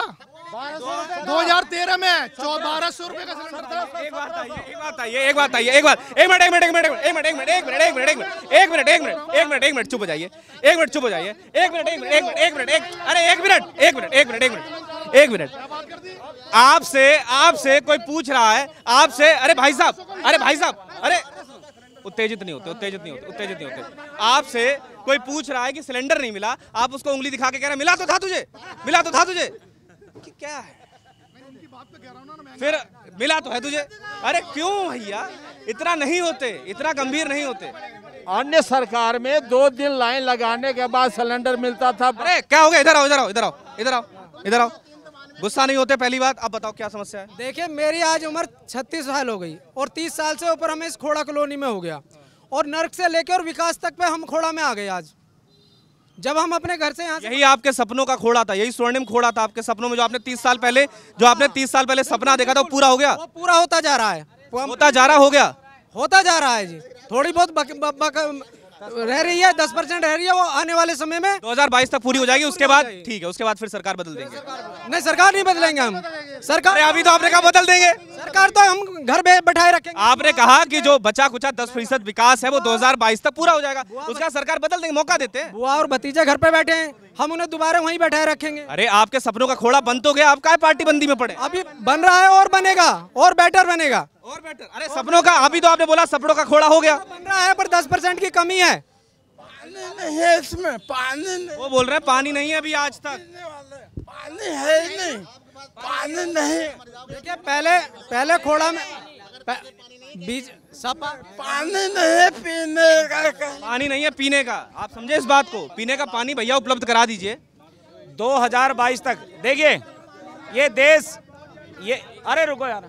बारह दो हजार तेरह में बारह सौ रूपये का सिलेंडर था एक बात आइए एक बात आइए एक बात आइए एक बात एक मिनट एक मिनट एक मिनट एक मिनट एक मिनट एक मिनट एक मिनट एक मिनट एक मिनट एक मिनट एक मिनट चुप हो जाइए एक मिनट चुप हो जाइए एक मिनट एक मिनट एक मिनट एक मिनट एक अरे एक मिनट एक मिनट एक मिनट एक मिनट एक मिनट आपसे आपसे कोई पूछ रहा है आपसे अरे भाई साहब अरे भाई साहब अरे उत्तेजित नहीं होते उत्तेजित नहीं होते उत्तेजित नहीं होते आपसे कोई पूछ रहा है कि सिलेंडर नहीं मिला आप उसको उंगली दिखा के कह रहे मिला तो था तुझे मिला तो था तुझे क्या है फिर मिला तो है तुझे अरे क्यों भैया इतना नहीं होते इतना गंभीर नहीं होते अन्य सरकार में दो दिन लाइन लगाने के बाद सिलेंडर मिलता था अरे क्या हो गया इधर आओ इधर आओ इधर आओ इधर आओ इधर आओ गुस्सा नहीं होते पहली बात अब बताओ क्या समस्या है देखिए मेरी आज उम्र 36 साल हो गई और 30 साल से ऊपर हमें इस खोड़ा कॉलोनी में हो गया और नर्क से लेकर और विकास तक पे हम खोड़ा में आ गए आज जब हम अपने घर से यहाँ यही आपके सपनों का खोड़ा था यही स्वर्णिम खोड़ा था आपके सपनों में जो आपने तीस साल पहले जो आपने तीस साल पहले सपना हाँ। देखा था वो पूरा हो गया पूरा होता जा रहा है होता जा रहा हो गया होता जा रहा है जी थोड़ी बहुत रह रही है दस परसेंट रह रही है वो आने वाले समय में 2022 तक पूरी हो जाएगी उसके बाद ठीक है उसके बाद फिर सरकार बदल देंगे नहीं सरकार नहीं बदलेंगे हम सरकार अभी तो आपने कहा बदल देंगे सरकार तो हम घर बैठाए रखेंगे आपने कहा कि जो बचा कुचा दस फीसद विकास है वो 2022 तक पूरा हो जाएगा उसका सरकार बदल देंगे मौका देते हैं बुआ और भतीजे घर पे बैठे हैं हम उन्हें दोबारा वहीं बैठाए रखेंगे अरे आपके सपनों का खोड़ा बंद तो गया आप क्या पार्टी बंदी में पड़े अभी बन रहा है और बनेगा और बेटर बनेगा और बेटर अरे सपनों का अभी तो आपने बोला सपनों का खोड़ा हो गया बन रहा है पर दस परसेंट की कमी है इसमें पानी वो बोल रहे हैं पानी नहीं है अभी आज तक पानी है ही नहीं पानी नहीं देखिए पहले पहले खोड़ा में बीज सब पानी नहीं पीने का पानी नहीं है पीने का आप समझे इस बात को पीने का पानी भैया उपलब्ध करा दीजिए 2022 तक देखिए ये देश ये अरे रुको यार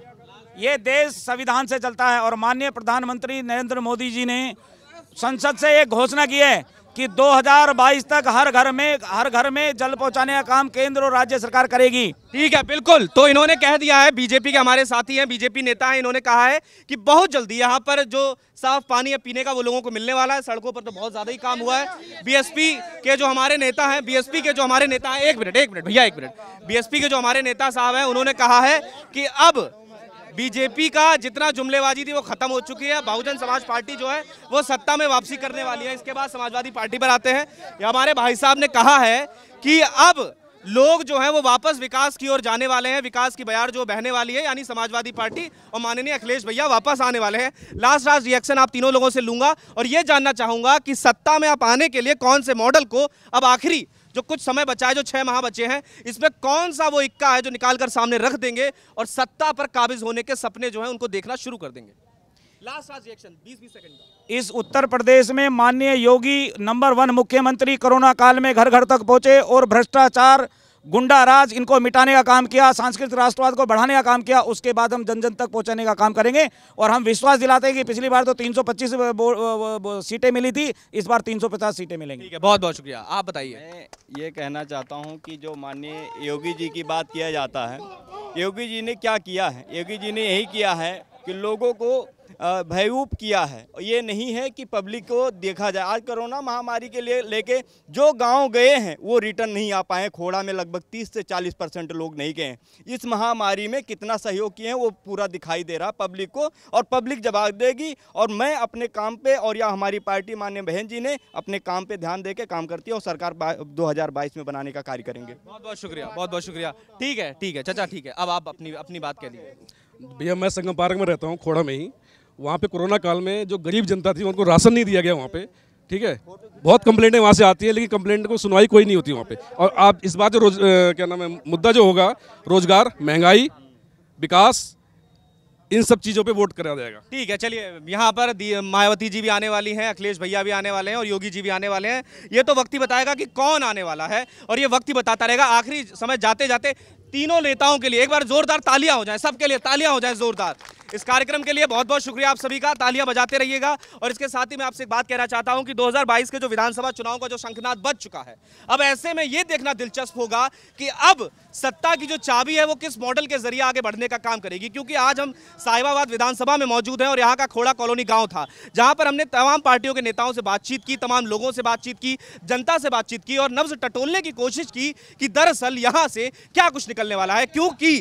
ये देश संविधान से चलता है और माननीय प्रधानमंत्री नरेंद्र मोदी जी ने संसद से एक घोषणा की है कि 2022 तक हर घर में हर घर में जल पहुंचाने का काम केंद्र और राज्य सरकार करेगी ठीक है बिल्कुल तो इन्होंने कह दिया है बीजेपी के हमारे साथी हैं बीजेपी नेता हैं इन्होंने कहा है कि बहुत जल्दी यहाँ पर जो साफ पानी या पीने का वो लोगों को मिलने वाला है सड़कों पर तो बहुत ज़्यादा ही काम हुआ है बीएसपी के जो हमारे नेता हैं बीएसपी के जो हमारे नेता हैं एक मिनट एक मिनट भैया एक मिनट बीएसपी के जो हमारे नेता साहब हैं उन्होंने कहा है कि अब बीजेपी का जितना जुमलेबाजी थी वो खत्म हो चुकी है बहुजन समाज पार्टी जो है वो सत्ता में वापसी करने वाली है इसके बाद समाजवादी पार्टी पर आते हैं हमारे भाई साहब ने कहा है कि अब लोग जो है वो वापस विकास की ओर जाने वाले हैं विकास की बयार जो बहने वाली है यानी समाजवादी पार्टी और माननीय अखिलेश भैया वापस आने वाले हैं लास्ट लास्ट रिएक्शन आप तीनों लोगों से लूंगा और ये जानना चाहूंगा कि सत्ता में आप आने के लिए कौन से मॉडल को अब आखिरी जो कुछ समय बचा है जो छह माह बचे हैं इसमें कौन सा वो इक्का है जो निकाल कर सामने रख देंगे और सत्ता पर काबिज होने के सपने जो है उनको देखना शुरू कर देंगे सेकंड इस उत्तर प्रदेश में माननीय योगी नंबर वन मुख्यमंत्री कोरोना काल में घर घर तक पहुंचे और भ्रष्टाचार गुंडा राज इनको मिटाने का काम किया सांस्कृतिक राष्ट्रवाद को बढ़ाने का काम किया उसके बाद हम जन जन तक पहुंचाने का काम करेंगे और हम विश्वास दिलाते हैं कि पिछली बार तो 325 सीटें मिली थी इस बार 350 सीटें मिलेंगी ठीक है बहुत बहुत शुक्रिया आप बताइए ये कहना चाहता हूँ कि जो माननीय योगी जी की बात किया जाता है योगी जी ने क्या किया है योगी जी ने यही किया है कि लोगों को भयूप किया है ये नहीं है कि पब्लिक को देखा जाए आज कोरोना महामारी के लिए लेके जो गांव गए हैं वो रिटर्न नहीं आ पाए खोड़ा में लगभग 30 से 40 परसेंट लोग नहीं गए हैं इस महामारी में कितना सहयोग किए हैं वो पूरा दिखाई दे रहा पब्लिक को और पब्लिक जवाब देगी और मैं अपने काम पे और या हमारी पार्टी मान्य बहन जी ने अपने काम पर ध्यान दे के काम करती है और सरकार दो में बनाने का कार्य करेंगे बहुत बहुत शुक्रिया बहुत बहुत शुक्रिया ठीक है ठीक है चाचा ठीक है अब आप अपनी अपनी बात कह लीजिए भैया मैं संगम पार्क में रहता हूँ खोड़ा में ही वहाँ पे कोरोना काल में जो गरीब जनता थी उनको राशन नहीं दिया गया वहाँ पे ठीक है बहुत कंप्लेंटें वहाँ से आती है लेकिन कंप्लेंट को सुनवाई कोई नहीं होती वहाँ पे और आप इस बात जो रोज क्या नाम है मुद्दा जो होगा रोजगार महंगाई विकास इन सब चीज़ों पे वोट करा जाएगा ठीक है चलिए यहाँ पर मायावती जी भी आने वाली हैं अखिलेश भैया भी आने वाले हैं और योगी जी भी आने वाले हैं ये तो वक्त ही बताएगा कि कौन आने वाला है और ये वक्त ही बताता रहेगा आखिरी समय जाते जाते तीनों नेताओं के लिए एक बार जोरदार तालियां हो जाए सबके लिए तालियां हो जाए जोरदार इस कार्यक्रम के लिए बहुत बहुत शुक्रिया आप सभी का तालियां बजाते रहिएगा और इसके साथ ही मैं आपसे एक बात कहना चाहता हूं कि 2022 के जो विधानसभा चुनाव का जो शंखनाद बच चुका है अब ऐसे में ये देखना दिलचस्प होगा कि अब सत्ता की जो चाबी है वो किस मॉडल के जरिए आगे बढ़ने का काम करेगी क्योंकि आज हम साहिबाबाद विधानसभा में मौजूद हैं और यहाँ का खोड़ा कॉलोनी गाँव था जहाँ पर हमने तमाम पार्टियों के नेताओं से बातचीत की तमाम लोगों से बातचीत की जनता से बातचीत की और नब्ज टटोलने की कोशिश की कि दरअसल यहाँ से क्या कुछ निकलने वाला है क्योंकि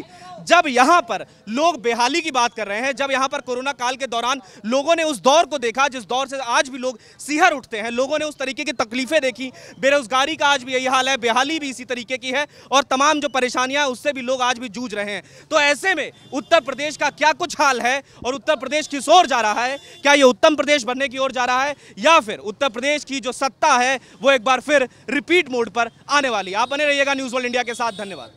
जब यहाँ पर लोग बेहाली की बात कर रहे हैं हैं जब यहाँ पर कोरोना काल के दौरान लोगों ने उस दौर को देखा जिस दौर से आज भी लोग सिहर उठते हैं लोगों ने उस तरीके की तकलीफें देखी बेरोजगारी का आज भी यही हाल है बेहाली भी इसी तरीके की है और तमाम जो परेशानियां उससे भी लोग आज भी जूझ रहे हैं तो ऐसे में उत्तर प्रदेश का क्या कुछ हाल है और उत्तर प्रदेश किस ओर जा रहा है क्या ये उत्तम प्रदेश बनने की ओर जा रहा है या फिर उत्तर प्रदेश की जो सत्ता है वो एक बार फिर रिपीट मोड पर आने वाली आप बने रहिएगा न्यूज़ वर्ल्ड इंडिया के साथ धन्यवाद